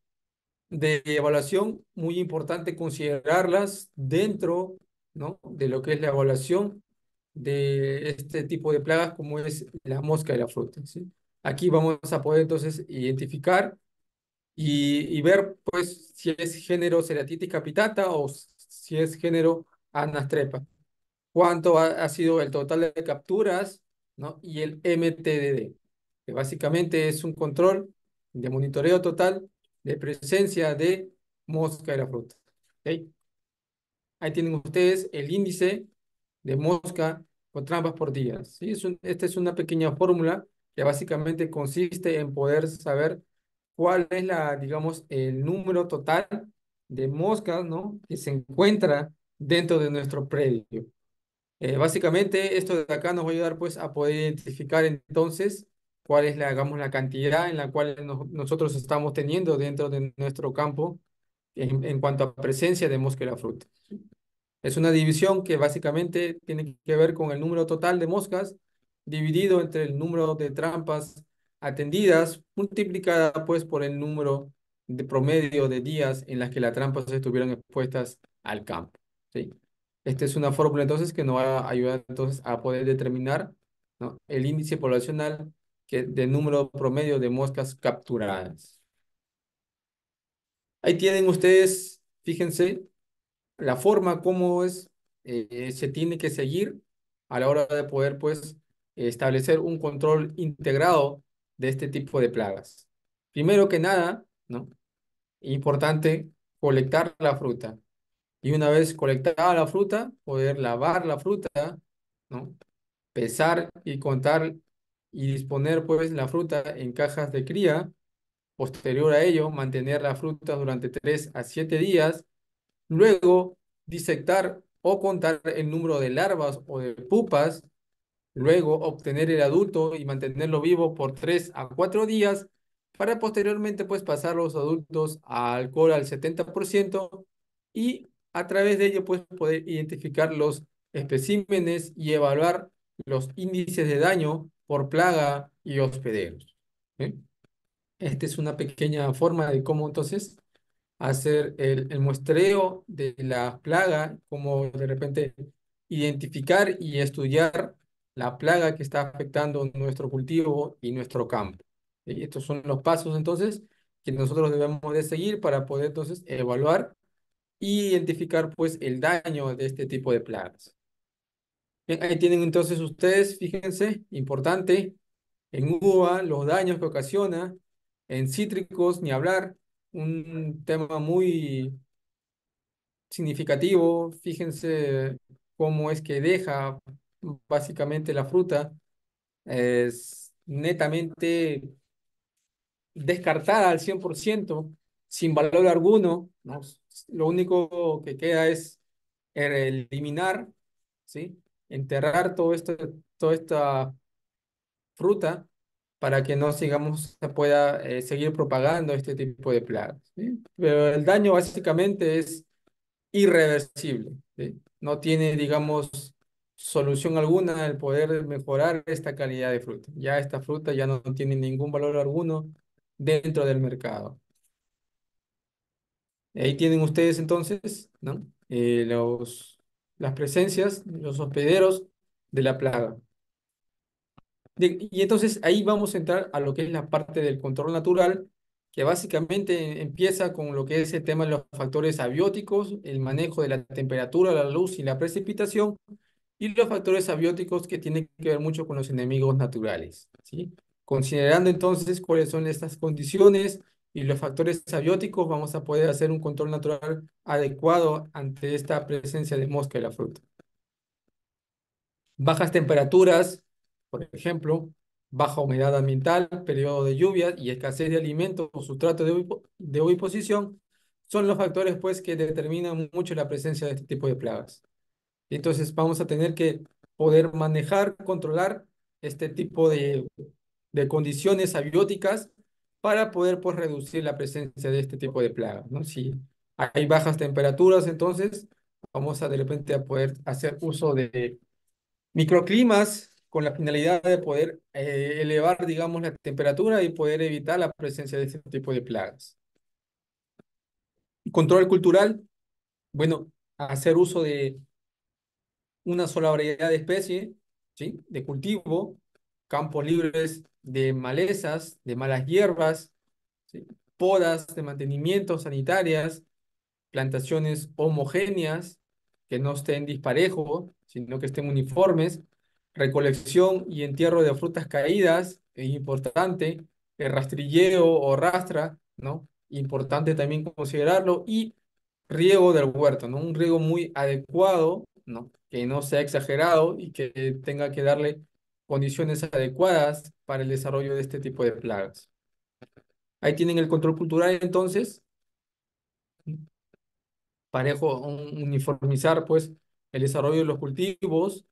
de evaluación, muy importante considerarlas dentro ¿no? de lo que es la evaluación de este tipo de plagas como es la mosca de la fruta. Aquí vamos a poder entonces identificar y, ver pues si es género Ceratitis capitata o si es género Anastrepa. Cuánto ha, sido el total de capturas ¿no? y el MTDD, que básicamente es un control de monitoreo total de presencia de mosca de la fruta. Ahí tienen ustedes el índice de mosca con trampas por día. ¿sí? esta es una pequeña fórmula que básicamente consiste en poder saber cuál es la, digamos, el número total de moscas, ¿no? Que se encuentra dentro de nuestro predio. Eh, básicamente esto de acá nos va a ayudar pues a poder identificar entonces cuál es la, la cantidad en la cual nosotros estamos teniendo dentro de nuestro campo en, cuanto a presencia de mosca en la fruta. Es una división que básicamente tiene que ver con el número total de moscas dividido entre el número de trampas atendidas multiplicada pues por el número de promedio de días en las que las trampas estuvieron expuestas al campo. ¿sí? Esta es una fórmula entonces que nos va a ayudar entonces a poder determinar ¿no? el índice poblacional de número promedio de moscas capturadas. Ahí tienen ustedes, fíjense, la forma como es, eh, se tiene que seguir a la hora de poder pues, establecer un control integrado de este tipo de plagas. Primero que nada, ¿no? importante colectar la fruta. Y una vez colectada la fruta, poder lavar la fruta, ¿no? pesar y contar y disponer pues la fruta en cajas de cría. Posterior a ello, mantener la fruta durante 3 a 7 días. Luego, disectar o contar el número de larvas o de pupas. Luego, obtener el adulto y mantenerlo vivo por 3 a 4 días para posteriormente pues pasar los adultos a alcohol al 70% y a través de ello pues poder identificar los especímenes y evaluar los índices de daño por plaga y hospederos. Esta es una pequeña forma de cómo entonces hacer el, muestreo de la plaga, como de repente identificar y estudiar la plaga que está afectando nuestro cultivo y nuestro campo. Estos son los pasos entonces que nosotros debemos de seguir para poder entonces evaluar y identificar pues el daño de este tipo de plagas ahí tienen entonces ustedes, fíjense, importante, en uva, los daños que ocasiona, en cítricos, ni hablar, un tema muy significativo, fíjense cómo es que deja básicamente la fruta, es netamente descartada al 100%, sin valor alguno, lo único que queda es eh, eliminar, ¿sí? enterrar todo esto, toda esta fruta para que no sigamos, se pueda eh, seguir propagando este tipo de plagas. Pero el daño básicamente es irreversible. No tiene, digamos, solución alguna el poder mejorar esta calidad de fruta. Ya esta fruta ya no tiene ningún valor alguno dentro del mercado. Ahí tienen ustedes entonces, ¿no? Eh, los las presencias, los hospederos de la plaga. y entonces ahí vamos a entrar a lo que es la parte del control natural, que básicamente empieza con lo que es el tema de los factores abióticos, el manejo de la temperatura, la luz y la precipitación, y los factores abióticos que tienen que ver mucho con los enemigos naturales, ¿sí? Considerando entonces cuáles son estas condiciones, y los factores abióticos, vamos a poder hacer un control natural adecuado ante esta presencia de mosca en la fruta. Bajas temperaturas, por ejemplo, baja humedad ambiental, periodo de lluvias y escasez de alimentos o sustrato de, oviposición son los factores pues, que determinan mucho la presencia de este tipo de plagas. Entonces vamos a tener que poder manejar, controlar este tipo de, de condiciones abióticas para poder pues, reducir la presencia de este tipo de plagas. ¿no? Si hay bajas temperaturas, entonces vamos a de repente a poder hacer uso de microclimas con la finalidad de poder eh, elevar, digamos, la temperatura y poder evitar la presencia de este tipo de plagas. Control cultural, bueno, hacer uso de una sola variedad de especie, ¿sí? de cultivo, campos libres de malezas, de malas hierbas, podas de mantenimiento sanitarias, plantaciones homogéneas que no estén disparejo, sino que estén uniformes, recolección y entierro de frutas caídas, es importante, el rastrilleo o rastra, ¿no? Importante también considerarlo, y riego del huerto, ¿no? Un riego muy adecuado, ¿no? Que no sea exagerado y que tenga que darle condiciones adecuadas para el desarrollo de este tipo de plagas. Ahí tienen el control cultural entonces. Parejo uniformizar pues el desarrollo de los cultivos,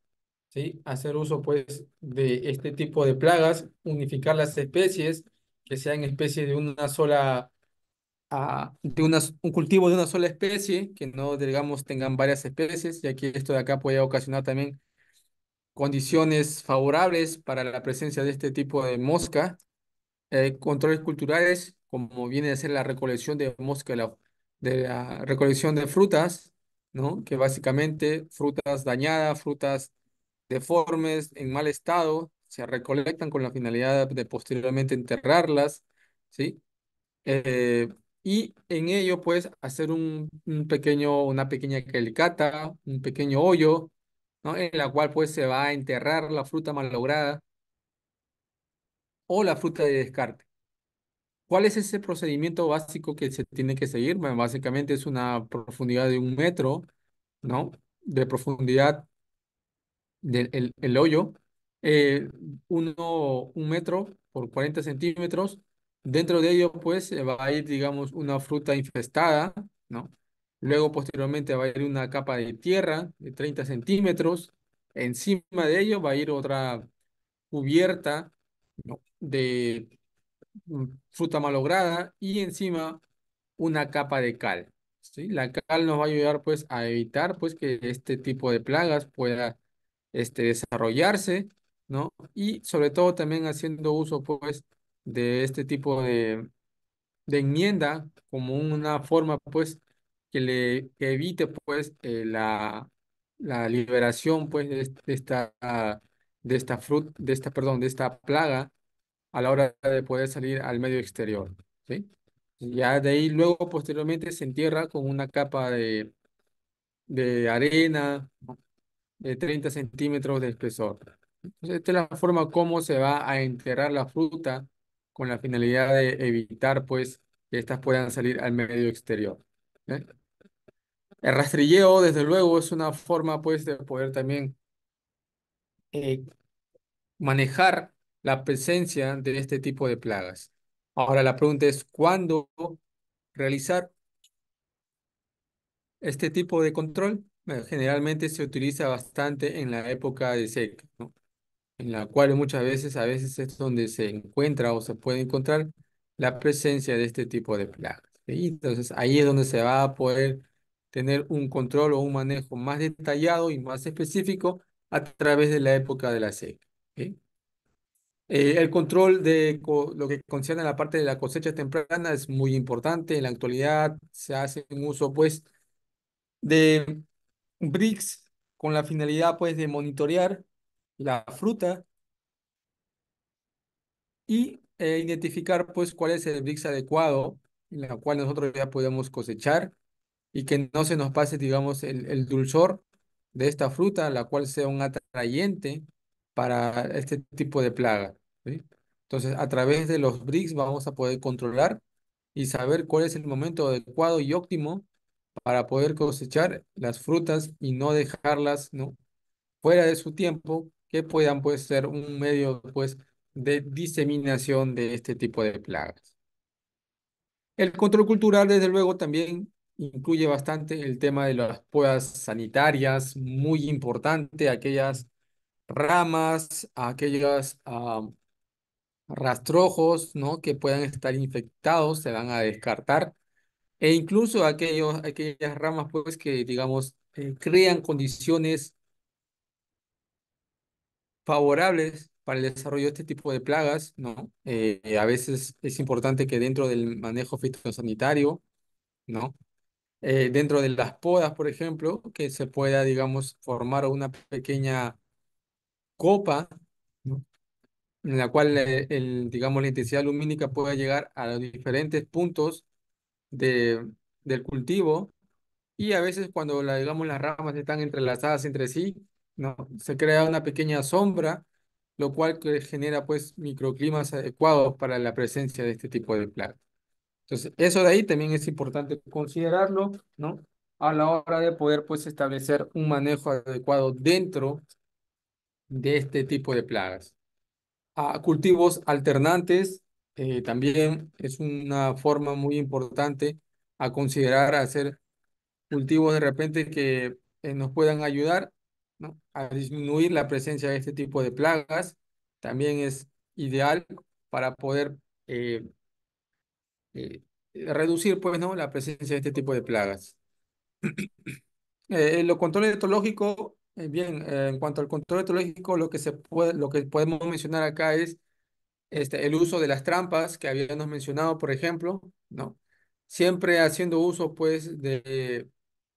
¿sí? hacer uso pues de este tipo de plagas, unificar las especies, que sean especies de una sola, ah, de un cultivo de una sola especie, que no digamos tengan varias especies, ya que esto de acá puede ocasionar también condiciones favorables para la presencia de este tipo de mosca, eh, controles culturales, como viene a ser la recolección de mosca, de la recolección de frutas, ¿no? que básicamente frutas dañadas, frutas deformes, en mal estado, se recolectan con la finalidad de posteriormente enterrarlas, ¿sí? Eh, y en ello, pues, hacer un, pequeño, una pequeña calicata, un pequeño hoyo, ¿no? En la cual pues se va a enterrar la fruta malograda o la fruta de descarte. ¿Cuál es ese procedimiento básico que se tiene que seguir? Bueno, básicamente es una profundidad de un metro, ¿no? De profundidad del el, hoyo, eh, uno, un metro por 40 centímetros. Dentro de ello, pues, va a ir, digamos, una fruta infestada, ¿no? Luego, posteriormente, va a ir una capa de tierra de 30 centímetros. Encima de ello va a ir otra cubierta de mm, fruta malograda y encima una capa de cal. ¿sí? La cal nos va a ayudar pues a evitar pues que este tipo de plagas pueda este, desarrollarse, ¿no? Y sobre todo también haciendo uso pues de este tipo de, de enmienda como una forma pues que le evite pues eh, la, liberación pues de, esta de esta de esta perdón, de esta plaga a la hora de poder salir al medio exterior, ¿sí? Ya de ahí luego posteriormente se entierra con una capa de, arena de 30 centímetros de espesor. Entonces, esta es la forma como se va a enterrar la fruta con la finalidad de evitar pues que estas puedan salir al medio exterior. El rastrilleo, desde luego, es una forma pues, de poder también eh, manejar la presencia de este tipo de plagas. Ahora la pregunta es, ¿cuándo realizar este tipo de control? generalmente se utiliza bastante en la época de seca, en la cual muchas veces, a veces es donde se encuentra o se puede encontrar la presencia de este tipo de plagas. Entonces ahí es donde se va a poder tener un control o un manejo más detallado y más específico a través de la época de la seca. Eh, el control de lo que concierne a la parte de la cosecha temprana es muy importante. En la actualidad se hace un uso pues de BRICS con la finalidad pues de monitorear la fruta y eh, identificar pues cuál es el BRICS adecuado en la cual nosotros ya podemos cosechar y que no se nos pase, digamos, el, dulzor de esta fruta, la cual sea un atrayente para este tipo de plaga. Entonces, a través de los BRICS vamos a poder controlar y saber cuál es el momento adecuado y óptimo para poder cosechar las frutas y no dejarlas ¿no? fuera de su tiempo, que puedan pues, ser un medio pues, de diseminación de este tipo de plagas. El control cultural, desde luego, también incluye bastante el tema de las pruebas sanitarias, muy importante, aquellas ramas, aquellos ah, rastrojos ¿no? que puedan estar infectados se van a descartar e incluso aquellos, aquellas ramas pues, que digamos eh, crean condiciones favorables para el desarrollo de este tipo de plagas, ¿no? Eh, a veces es importante que dentro del manejo fitosanitario, ¿no? Eh, dentro de las podas, por ejemplo, que se pueda, digamos, formar una pequeña copa, en la cual, eh, el, digamos, la intensidad lumínica pueda llegar a los diferentes puntos de, del cultivo y a veces cuando, la, digamos, las ramas están entrelazadas entre sí, ¿no? se crea una pequeña sombra, lo cual genera, pues, microclimas adecuados para la presencia de este tipo de plantas. Entonces, eso de ahí también es importante considerarlo, ¿no? A la hora de poder, pues, establecer un manejo adecuado dentro de este tipo de plagas. A ah, cultivos alternantes eh, también es una forma muy importante a considerar hacer cultivos de repente que eh, nos puedan ayudar ¿no? a disminuir la presencia de este tipo de plagas. También es ideal para poder eh, eh, reducir pues, ¿no? la presencia de este tipo de plagas. Eh, controles eh, bien, en cuanto al control etológico, lo que, se puede, lo que podemos mencionar acá es este, el uso de las trampas que habíamos mencionado, por ejemplo, ¿no? Siempre haciendo uso, pues, de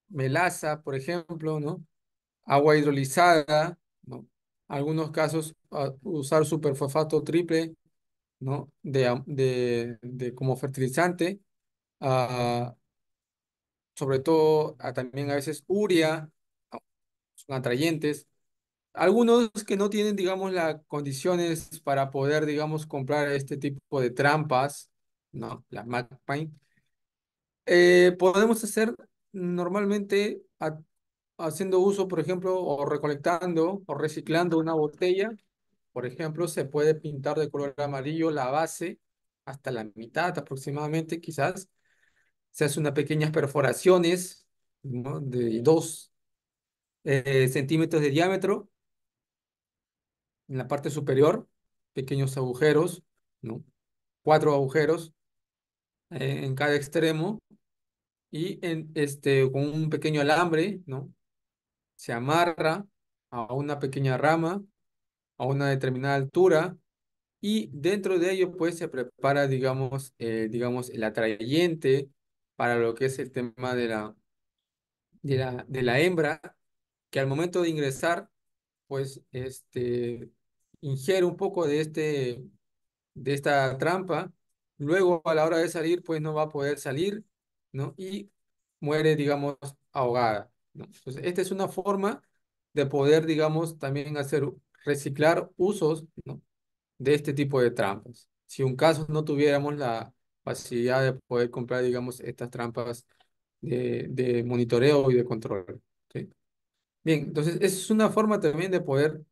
melaza, por ejemplo, ¿no? Agua hidrolizada, ¿no? algunos casos ah, usar superfosfato triple ¿no? De, de, como fertilizante, ah, sobre todo ah, también a veces uria ah, son atrayentes. Algunos que no tienen, digamos, las condiciones para poder, digamos, comprar este tipo de trampas, ¿no? La MacPaint, eh, podemos hacer normalmente haciendo uso, por ejemplo, o recolectando o reciclando una botella por ejemplo, se puede pintar de color amarillo la base hasta la mitad aproximadamente, quizás. Se hace unas pequeñas perforaciones de dos eh, centímetros de diámetro en la parte superior, pequeños agujeros, cuatro agujeros eh, en cada extremo y en, este, con un pequeño alambre se amarra a una pequeña rama a una determinada altura y dentro de ello pues se prepara digamos, eh, digamos el atrayente para lo que es el tema de la, de la, de la hembra que al momento de ingresar pues este ingiere un poco de este de esta trampa luego a la hora de salir pues no va a poder salir no y muere digamos ahogada entonces esta es una forma de poder digamos también hacer reciclar usos de este tipo de trampas. Si un caso no tuviéramos la facilidad de poder comprar, digamos, estas trampas de, monitoreo y de control. Bien, entonces es una forma también de poder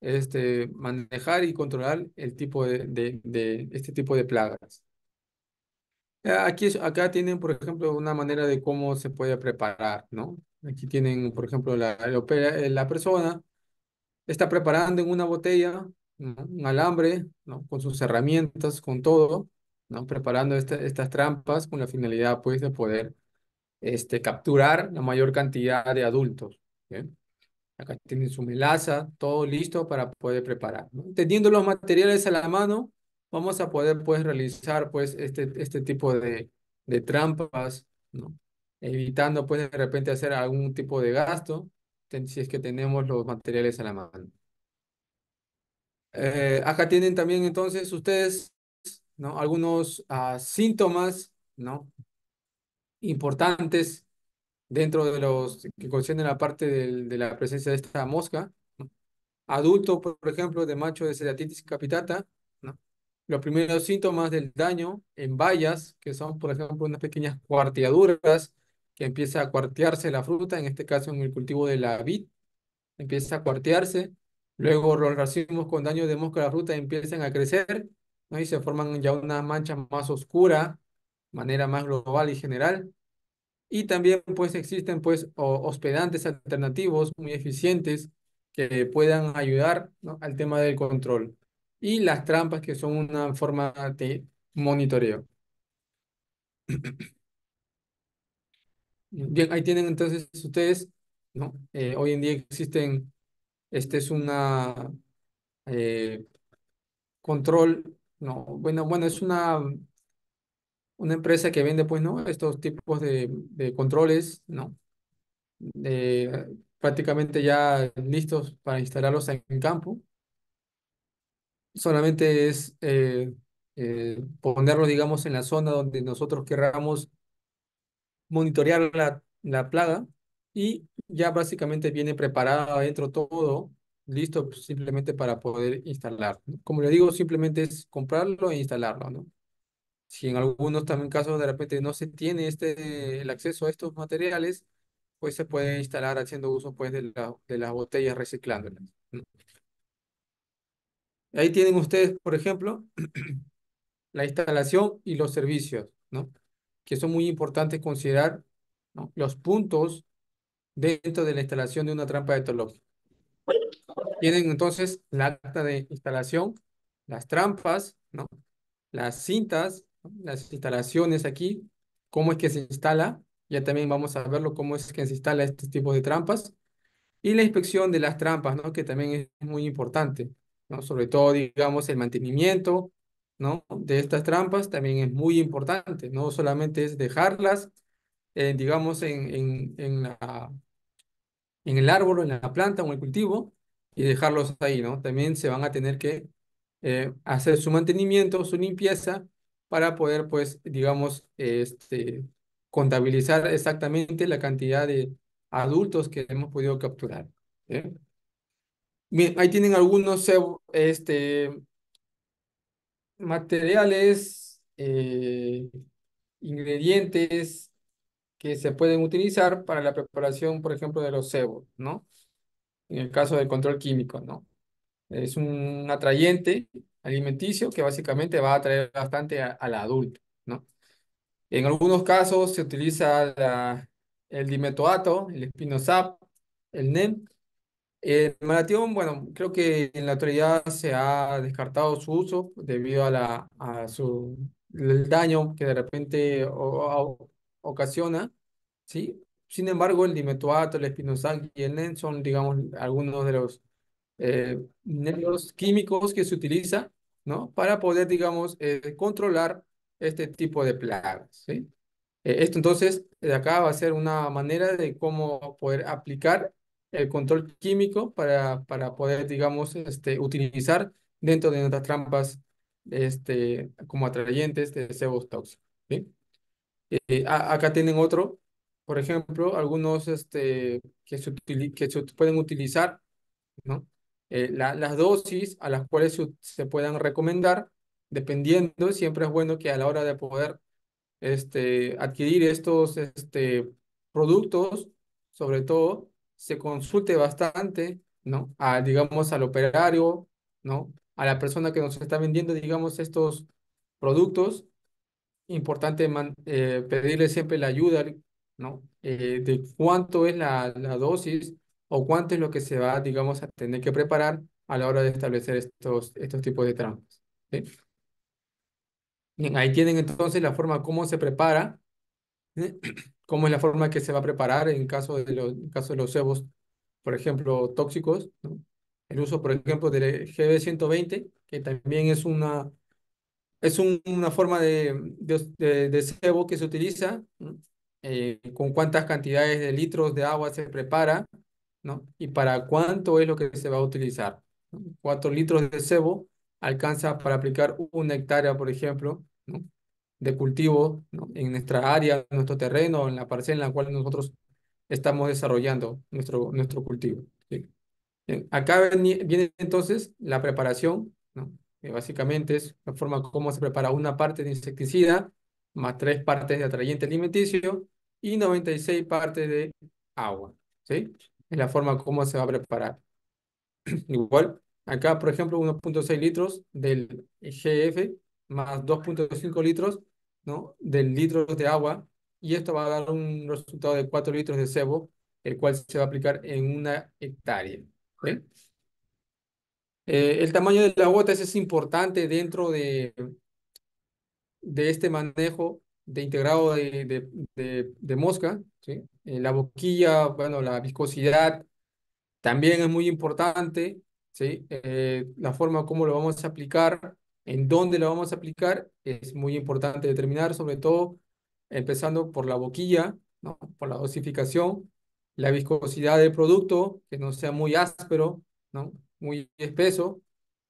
este, manejar y controlar el tipo este tipo de plagas. Ah, aquí, acá tienen, por ejemplo, una manera de cómo se puede preparar, ¿no? Aquí tienen, por ejemplo, la, la eh, persona está preparando en una botella un alambre, ¿no? con sus herramientas, con todo, ¿no? preparando este, estas trampas con la finalidad pues, de poder este, capturar la mayor cantidad de adultos. Acá tienen su melaza, todo listo para poder preparar. Teniendo los materiales a la mano, vamos a poder pues, realizar pues, este, este tipo de, de trampas, ¿no? evitando pues, de repente hacer algún tipo de gasto si es que tenemos los materiales a la mano. Eh, acá tienen también entonces ustedes ¿no? algunos ah, síntomas ¿no? importantes dentro de los que conciernen la parte del, de la presencia de esta mosca. Adulto, por ejemplo, de macho de ceratitis capitata, ¿no? los primeros síntomas del daño en vallas, que son, por ejemplo, unas pequeñas cuarteaduras empieza a cuartearse la fruta, en este caso en el cultivo de la vid, empieza a cuartearse, luego los racimos con daño de mosca a la fruta empiezan a crecer ¿no? y se forman ya una mancha más oscura, manera más global y general. Y también pues existen pues hospedantes alternativos muy eficientes que puedan ayudar al tema del control. Y las trampas que son una forma de monitoreo. Bien, ahí tienen entonces ustedes, ¿no? Eh, hoy en día existen, este es una eh, control, no, bueno, bueno, es una, una empresa que vende, pues, ¿no? Estos tipos de, controles, ¿no? prácticamente ya listos para instalarlos en campo. Solamente es eh, eh ponerlos, digamos, en la zona donde nosotros querramos monitorear la, plaga y ya básicamente viene preparado adentro todo, listo pues, simplemente para poder instalar. Como le digo, simplemente es comprarlo e instalarlo, ¿no? Si en algunos también casos de repente no se tiene este, el acceso a estos materiales, pues se puede instalar haciendo uso pues, de, de las botellas reciclándolas. Ahí tienen ustedes, por ejemplo, la instalación y los servicios, ¿no? que son muy importantes considerar los puntos dentro de la instalación de una trampa de etológica. Tienen entonces la acta de instalación, las trampas, ¿no? las cintas, las instalaciones aquí, cómo es que se instala, ya también vamos a verlo cómo es que se instala este tipo de trampas, y la inspección de las trampas, ¿no? que también es muy importante, ¿no? sobre todo, digamos, el mantenimiento, de estas trampas también es muy importante. No solamente es dejarlas, eh, digamos, en, en, en, la, en el árbol, en la planta o en el cultivo y dejarlos ahí. ¿no? También se van a tener que eh, hacer su mantenimiento, su limpieza para poder, pues, digamos, este, contabilizar exactamente la cantidad de adultos que hemos podido capturar. ¿eh? ahí tienen algunos este, materiales, eh, ingredientes que se pueden utilizar para la preparación, por ejemplo, de los cebos, ¿no? En el caso del control químico, ¿no? Es un atrayente alimenticio que básicamente va a atraer bastante al adulto, ¿no? En algunos casos se utiliza la, el dimetoato, el espinosap, el NEM, el eh, maratón, bueno, creo que en la actualidad se ha descartado su uso debido a, la, a su, el daño que de repente ocasiona, ¿sí? Sin embargo, el dimetoato, el espinosal y el NEN son, digamos, algunos de los eh, nervios químicos que se utiliza, ¿no? Para poder, digamos, eh, controlar este tipo de plagas, ¿sí? esto entonces, de acá va a ser una manera de cómo poder aplicar el control químico para, para poder, digamos, este, utilizar dentro de nuestras trampas este, como atrayentes de cebos tóxicos. Eh, acá tienen otro, por ejemplo, algunos este, que, se pueden utilizar, ¿no? Eh, las dosis a las cuales se, se, puedan recomendar, dependiendo, siempre es bueno que a la hora de poder este, adquirir estos este, productos, sobre todo, se consulte bastante, ¿no? A, digamos, al operario, ¿no? A la persona que nos está vendiendo, digamos, estos productos. Importante eh, pedirle siempre la ayuda, ¿no? Eh, de cuánto es la, dosis o cuánto es lo que se va, digamos, a tener que preparar a la hora de establecer estos, estos tipos de trampas. ¿sí? Bien, ahí tienen entonces la forma cómo se prepara ¿sí? cómo es la forma que se va a preparar en caso de los, de los cebos, por ejemplo, tóxicos. ¿no? El uso, por ejemplo, del GB120, que también es una, es una forma de, de, cebo que se utiliza, eh, con cuántas cantidades de litros de agua se prepara, ¿no? Y para cuánto es lo que se va a utilizar. Cuatro litros de cebo alcanza para aplicar una hectárea, por ejemplo, ¿no? de cultivo en nuestra área, en nuestro terreno, en la parcela en la cual nosotros estamos desarrollando nuestro, nuestro cultivo. acá viene entonces la preparación, ¿no? que básicamente es la forma como se prepara una parte de insecticida, más tres partes de atrayente alimenticio y 96 partes de agua. ¿sí? Es la forma como se va a preparar. Igual, acá por ejemplo 1.6 litros del GF más 2.5 litros ¿no? del litro de agua y esto va a dar un resultado de 4 litros de sebo, el cual se va a aplicar en una hectárea. Eh, el tamaño de la gota es importante dentro de, de este manejo de integrado de, mosca. Eh, la boquilla, bueno, la viscosidad también es muy importante. ¿sí? Eh, la forma como lo vamos a aplicar en dónde la vamos a aplicar es muy importante determinar, sobre todo empezando por la boquilla, por la dosificación, la viscosidad del producto, que no sea muy áspero, ¿no? muy espeso,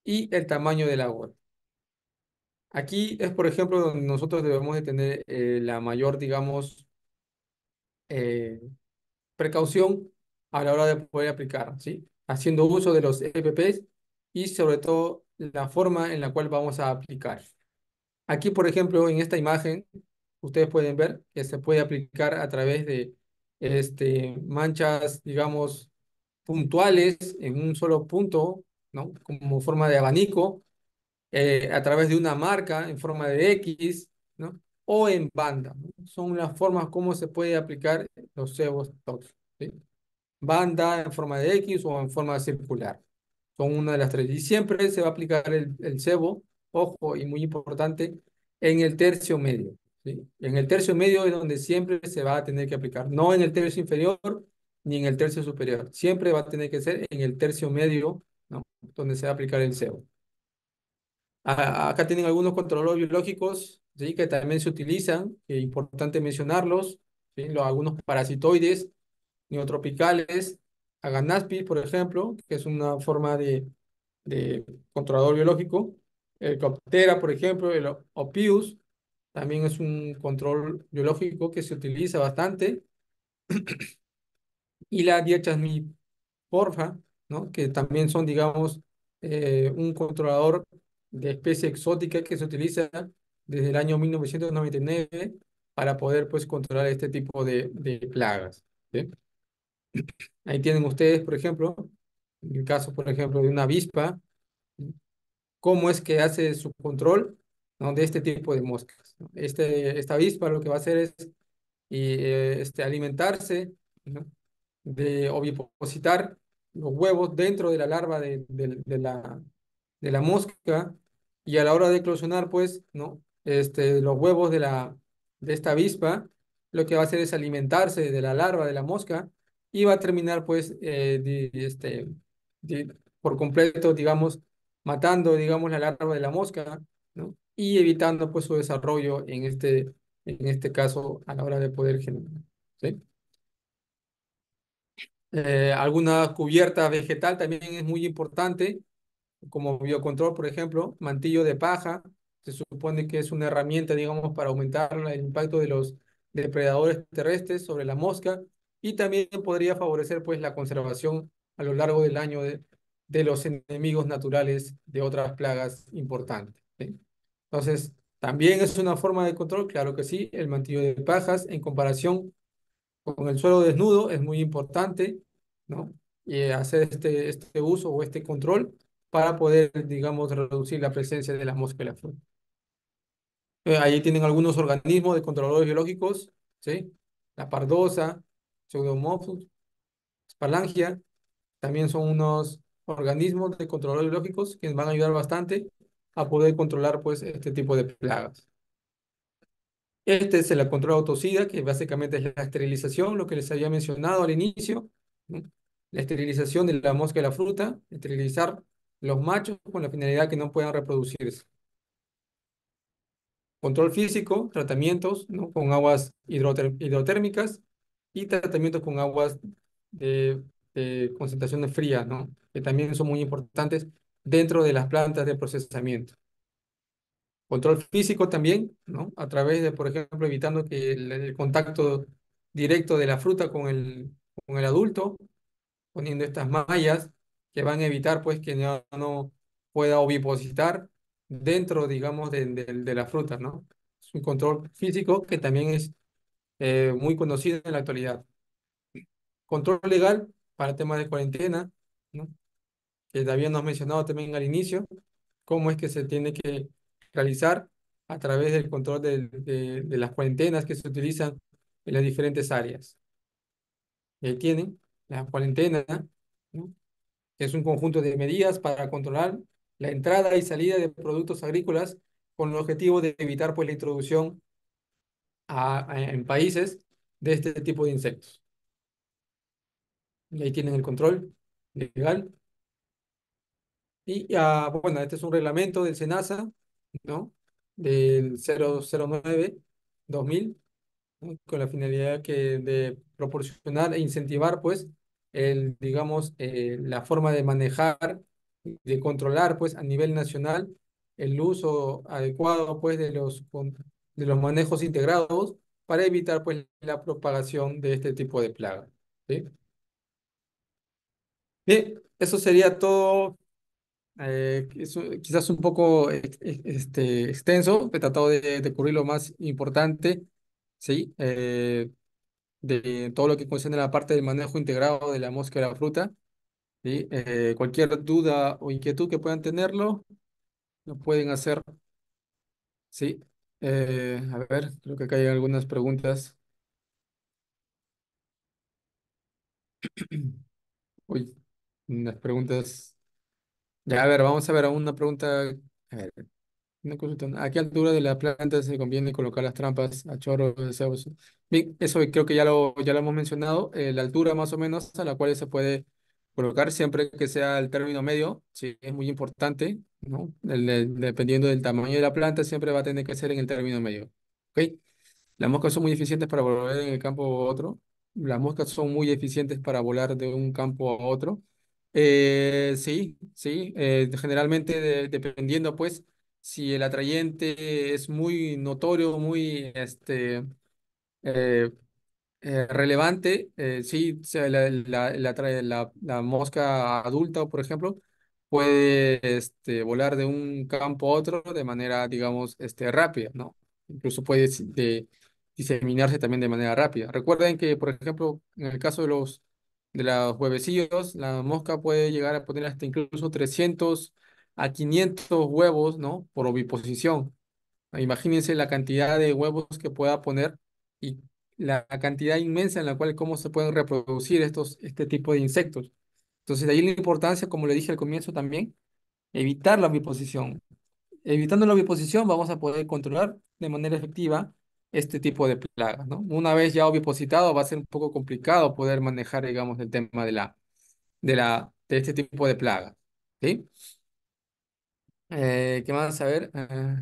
y el tamaño del agua. Aquí es, por ejemplo, donde nosotros debemos de tener eh, la mayor, digamos, eh, precaución a la hora de poder aplicar, ¿sí? haciendo uso de los EPPs y sobre todo la forma en la cual vamos a aplicar. Aquí, por ejemplo, en esta imagen, ustedes pueden ver que se puede aplicar a través de este, manchas, digamos, puntuales en un solo punto, ¿no? Como forma de abanico, eh, a través de una marca en forma de X, ¿no? O en banda. Son las formas como se puede aplicar los cebos Banda en forma de X o en forma circular con una de las tres. Y siempre se va a aplicar el, cebo, ojo, y muy importante, en el tercio medio. ¿sí? En el tercio medio es donde siempre se va a tener que aplicar, no en el tercio inferior ni en el tercio superior. Siempre va a tener que ser en el tercio medio ¿no? donde se va a aplicar el cebo. acá tienen algunos controles biológicos ¿sí? que también se utilizan, es importante mencionarlos, ¿sí? Los, algunos parasitoides neotropicales, a ganaspis por ejemplo, que es una forma de, de controlador biológico, el Coptera, por ejemplo, el Opius, también es un control biológico que se utiliza bastante, y la porfa ¿no? que también son, digamos, eh, un controlador de especie exótica que se utiliza desde el año 1999 para poder pues, controlar este tipo de, de plagas. ¿sí? Ahí tienen ustedes, por ejemplo, el caso, por ejemplo, de una avispa, cómo es que hace su control de este tipo de moscas. Este, esta avispa lo que va a hacer es eh, este, alimentarse de ovipositar los huevos dentro de la larva de, de, la, de la mosca y a la hora de eclosionar, pues, ¿no? este, los huevos de, la, de esta avispa lo que va a hacer es alimentarse de la larva de la mosca y va a terminar pues eh, este, por completo, digamos, matando, digamos, la larva de la mosca, ¿no? Y evitando pues su desarrollo en este, en este caso a la hora de poder generar, ¿sí? Eh, alguna cubierta vegetal también es muy importante, como biocontrol, por ejemplo, mantillo de paja, se supone que es una herramienta, digamos, para aumentar el impacto de los depredadores terrestres sobre la mosca, y también podría favorecer pues la conservación a lo largo del año de, los enemigos naturales de otras plagas importantes. Entonces, también es una forma de control, claro que sí, el mantillo de pajas en comparación con el suelo desnudo es muy importante, ¿no? Y eh, hacer este, este uso o este control para poder, digamos, reducir la presencia de las mosca y la fruta eh, ahí tienen algunos organismos de controladores biológicos, ¿sí? La pardosa, pseudomorphos, spalangia, también son unos organismos de control biológicos que van a ayudar bastante a poder controlar pues este tipo de plagas. Este es el control autocida, que básicamente es la esterilización, lo que les había mencionado al inicio, la esterilización de la mosca y la fruta, esterilizar los machos con la finalidad que no puedan reproducirse. Control físico, tratamientos ¿no? con aguas hidrotérmicas, y tratamientos con aguas de, de concentración fría, ¿no? que también son muy importantes dentro de las plantas de procesamiento. Control físico también, ¿no? a través de, por ejemplo, evitando que el, contacto directo de la fruta con el, con el adulto, poniendo estas mallas que van a evitar pues que no, pueda ovipositar dentro, digamos, de, de, de, la fruta, ¿no? Es un control físico que también es eh, muy conocida en la actualidad. Control legal para temas de cuarentena, que David nos ha mencionado también al inicio, cómo es que se tiene que realizar a través del control de, las cuarentenas que se utilizan en las diferentes áreas. ahí eh, tienen la cuarentena, es un conjunto de medidas para controlar la entrada y salida de productos agrícolas con el objetivo de evitar pues, la introducción en países de este tipo de insectos. Y ahí tienen el control legal. Y ah, bueno, este es un reglamento del SENASA, ¿no? Del 009-2000, con la finalidad que de proporcionar e incentivar, pues, el, digamos, eh, la forma de manejar, de controlar, pues, a nivel nacional el uso adecuado, pues, de los de los manejos integrados para evitar pues, la propagación de este tipo de plaga. Bien, eso sería todo. Eh, quizás un poco este, extenso, he tratado de, cubrir lo más importante, ¿sí? Eh, de todo lo que concierne a la parte del manejo integrado de la mosca de la fruta. ¿sí? Eh, cualquier duda o inquietud que puedan tenerlo, lo pueden hacer ¿sí? Eh, a ver, creo que acá hay algunas preguntas. Uy, unas preguntas. Ya, a ver, vamos a ver una pregunta. A ver, una ¿A qué altura de la planta se conviene colocar las trampas a chorro de Bien, eso creo que ya lo, ya lo hemos mencionado. Eh, la altura más o menos a la cual se puede Colocar siempre que sea el término medio, sí, es muy importante, ¿no? dependiendo del tamaño de la planta, siempre va a tener que ser en el término medio, ¿ok? Las moscas son muy eficientes para volar en el campo a otro. Las moscas son muy eficientes para volar de un campo a otro. Eh, sí, sí, eh, generalmente dependiendo pues si el atrayente es muy notorio, muy este, eh, eh, relevante, eh, sí, la, la, mosca adulta, por ejemplo, puede este, volar de un campo a otro de manera, digamos, este, rápida, ¿no? Incluso puede diseminarse también de manera rápida. Recuerden que, por ejemplo, en el caso de los, de los huevecillos, la mosca puede llegar a poner hasta incluso 300 a 500 huevos, ¿no? Por oviposición. Imagínense la cantidad de huevos que pueda poner y la cantidad inmensa en la cual cómo se pueden reproducir estos, este tipo de insectos. Entonces, de ahí la importancia, como le dije al comienzo también, evitar la oviposición. Evitando la oviposición vamos a poder controlar de manera efectiva este tipo de plagas, ¿no? Una vez ya ovipositado va a ser un poco complicado poder manejar, digamos, el tema de la, de la, de este tipo de plagas, ¿sí? Eh, ¿qué van A saber eh,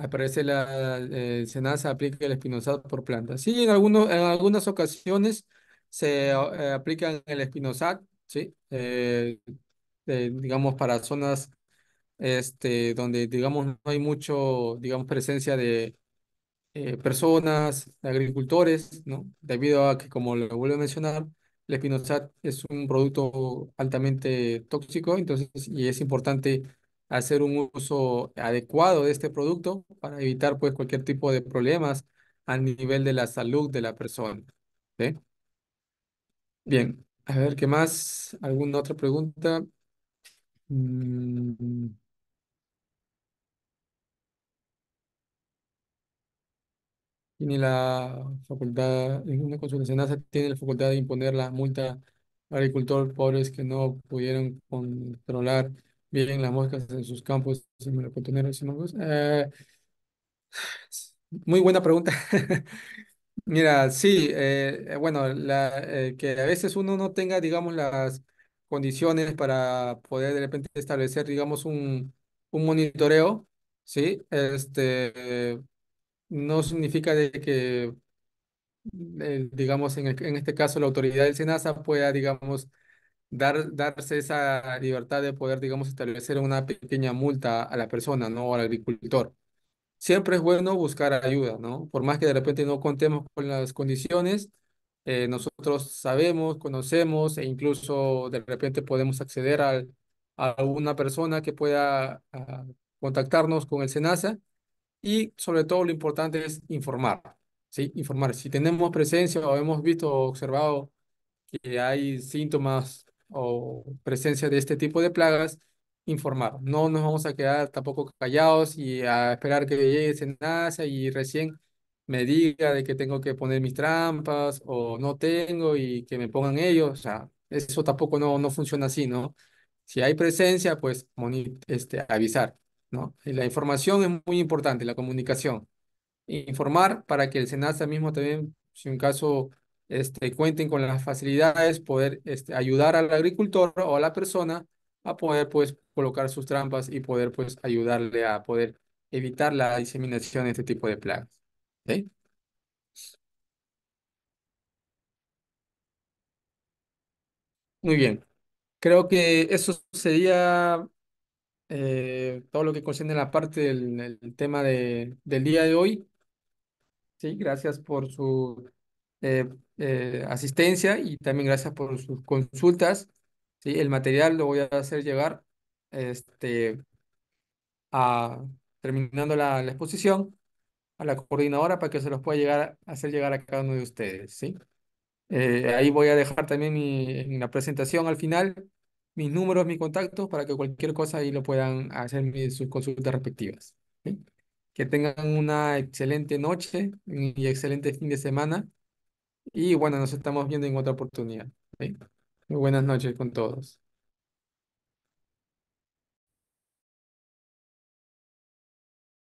Aparece la eh, SENASA aplica el espinosat por planta. Sí, en, algunos, en algunas ocasiones se eh, aplica el espinosad, ¿sí? Eh, eh, digamos, para zonas este, donde, digamos, no hay mucho, digamos, presencia de personas, de agricultores, ¿no? Debido a que, como lo vuelvo a mencionar, el espinosad es un producto altamente tóxico, entonces, y es importante hacer un uso adecuado de este producto para evitar pues cualquier tipo de problemas a nivel de la salud de la persona. Bien, a ver, ¿qué más? ¿Alguna otra pregunta? Mm. Tiene la facultad, en una consultación tiene la facultad de imponer la multa a agricultor pobres que no pudieron controlar Bien, las moscas en sus campos, eh, muy buena pregunta. Mira, sí, eh, bueno, eh, que a veces uno no tenga, digamos, las condiciones para poder de repente establecer, digamos, un, un monitoreo, ¿sí? Este, no significa de que, digamos, en, en este caso, la autoridad del SENASA pueda, digamos, darse esa libertad de poder, digamos, establecer una pequeña multa a la persona, ¿no? O al agricultor. Siempre es bueno buscar ayuda, ¿no? Por más que de repente no contemos con las condiciones, eh, nosotros sabemos, conocemos e incluso de repente podemos acceder al, a alguna persona que pueda ah, contactarnos con el SENASA y sobre todo lo importante es informar, ¿sí? Informar. Si tenemos presencia o hemos visto o observado que hay síntomas o presencia de este tipo de plagas, informar. No nos vamos a quedar tampoco callados y a esperar que llegue Senasa y recién me diga de que tengo que poner mis trampas o no tengo y que me pongan ellos. O sea, eso tampoco no, no funciona así, ¿no? Si hay presencia, pues este, avisar, ¿no? Y la información es muy importante, la comunicación. Informar para que el SENASA mismo también, si un caso este, cuenten con las facilidades, poder este, ayudar al agricultor o a la persona a poder pues colocar sus trampas y poder pues ayudarle a poder evitar la diseminación de este tipo de plagas. Muy bien. Creo que eso sería eh, todo lo que concierne la parte del, tema de, del día de hoy. Sí, gracias por su eh, eh, asistencia y también gracias por sus consultas. ¿sí? El material lo voy a hacer llegar este, a, terminando la, exposición a la coordinadora para que se los pueda llegar, hacer llegar a cada uno de ustedes. ¿sí? Eh, ahí voy a dejar también mi, en la presentación al final mis números, mis contactos, para que cualquier cosa ahí lo puedan hacer sus consultas respectivas. ¿sí? Que tengan una excelente noche y excelente fin de semana. Y bueno, nos estamos viendo en otra oportunidad. Muy buenas noches con todos.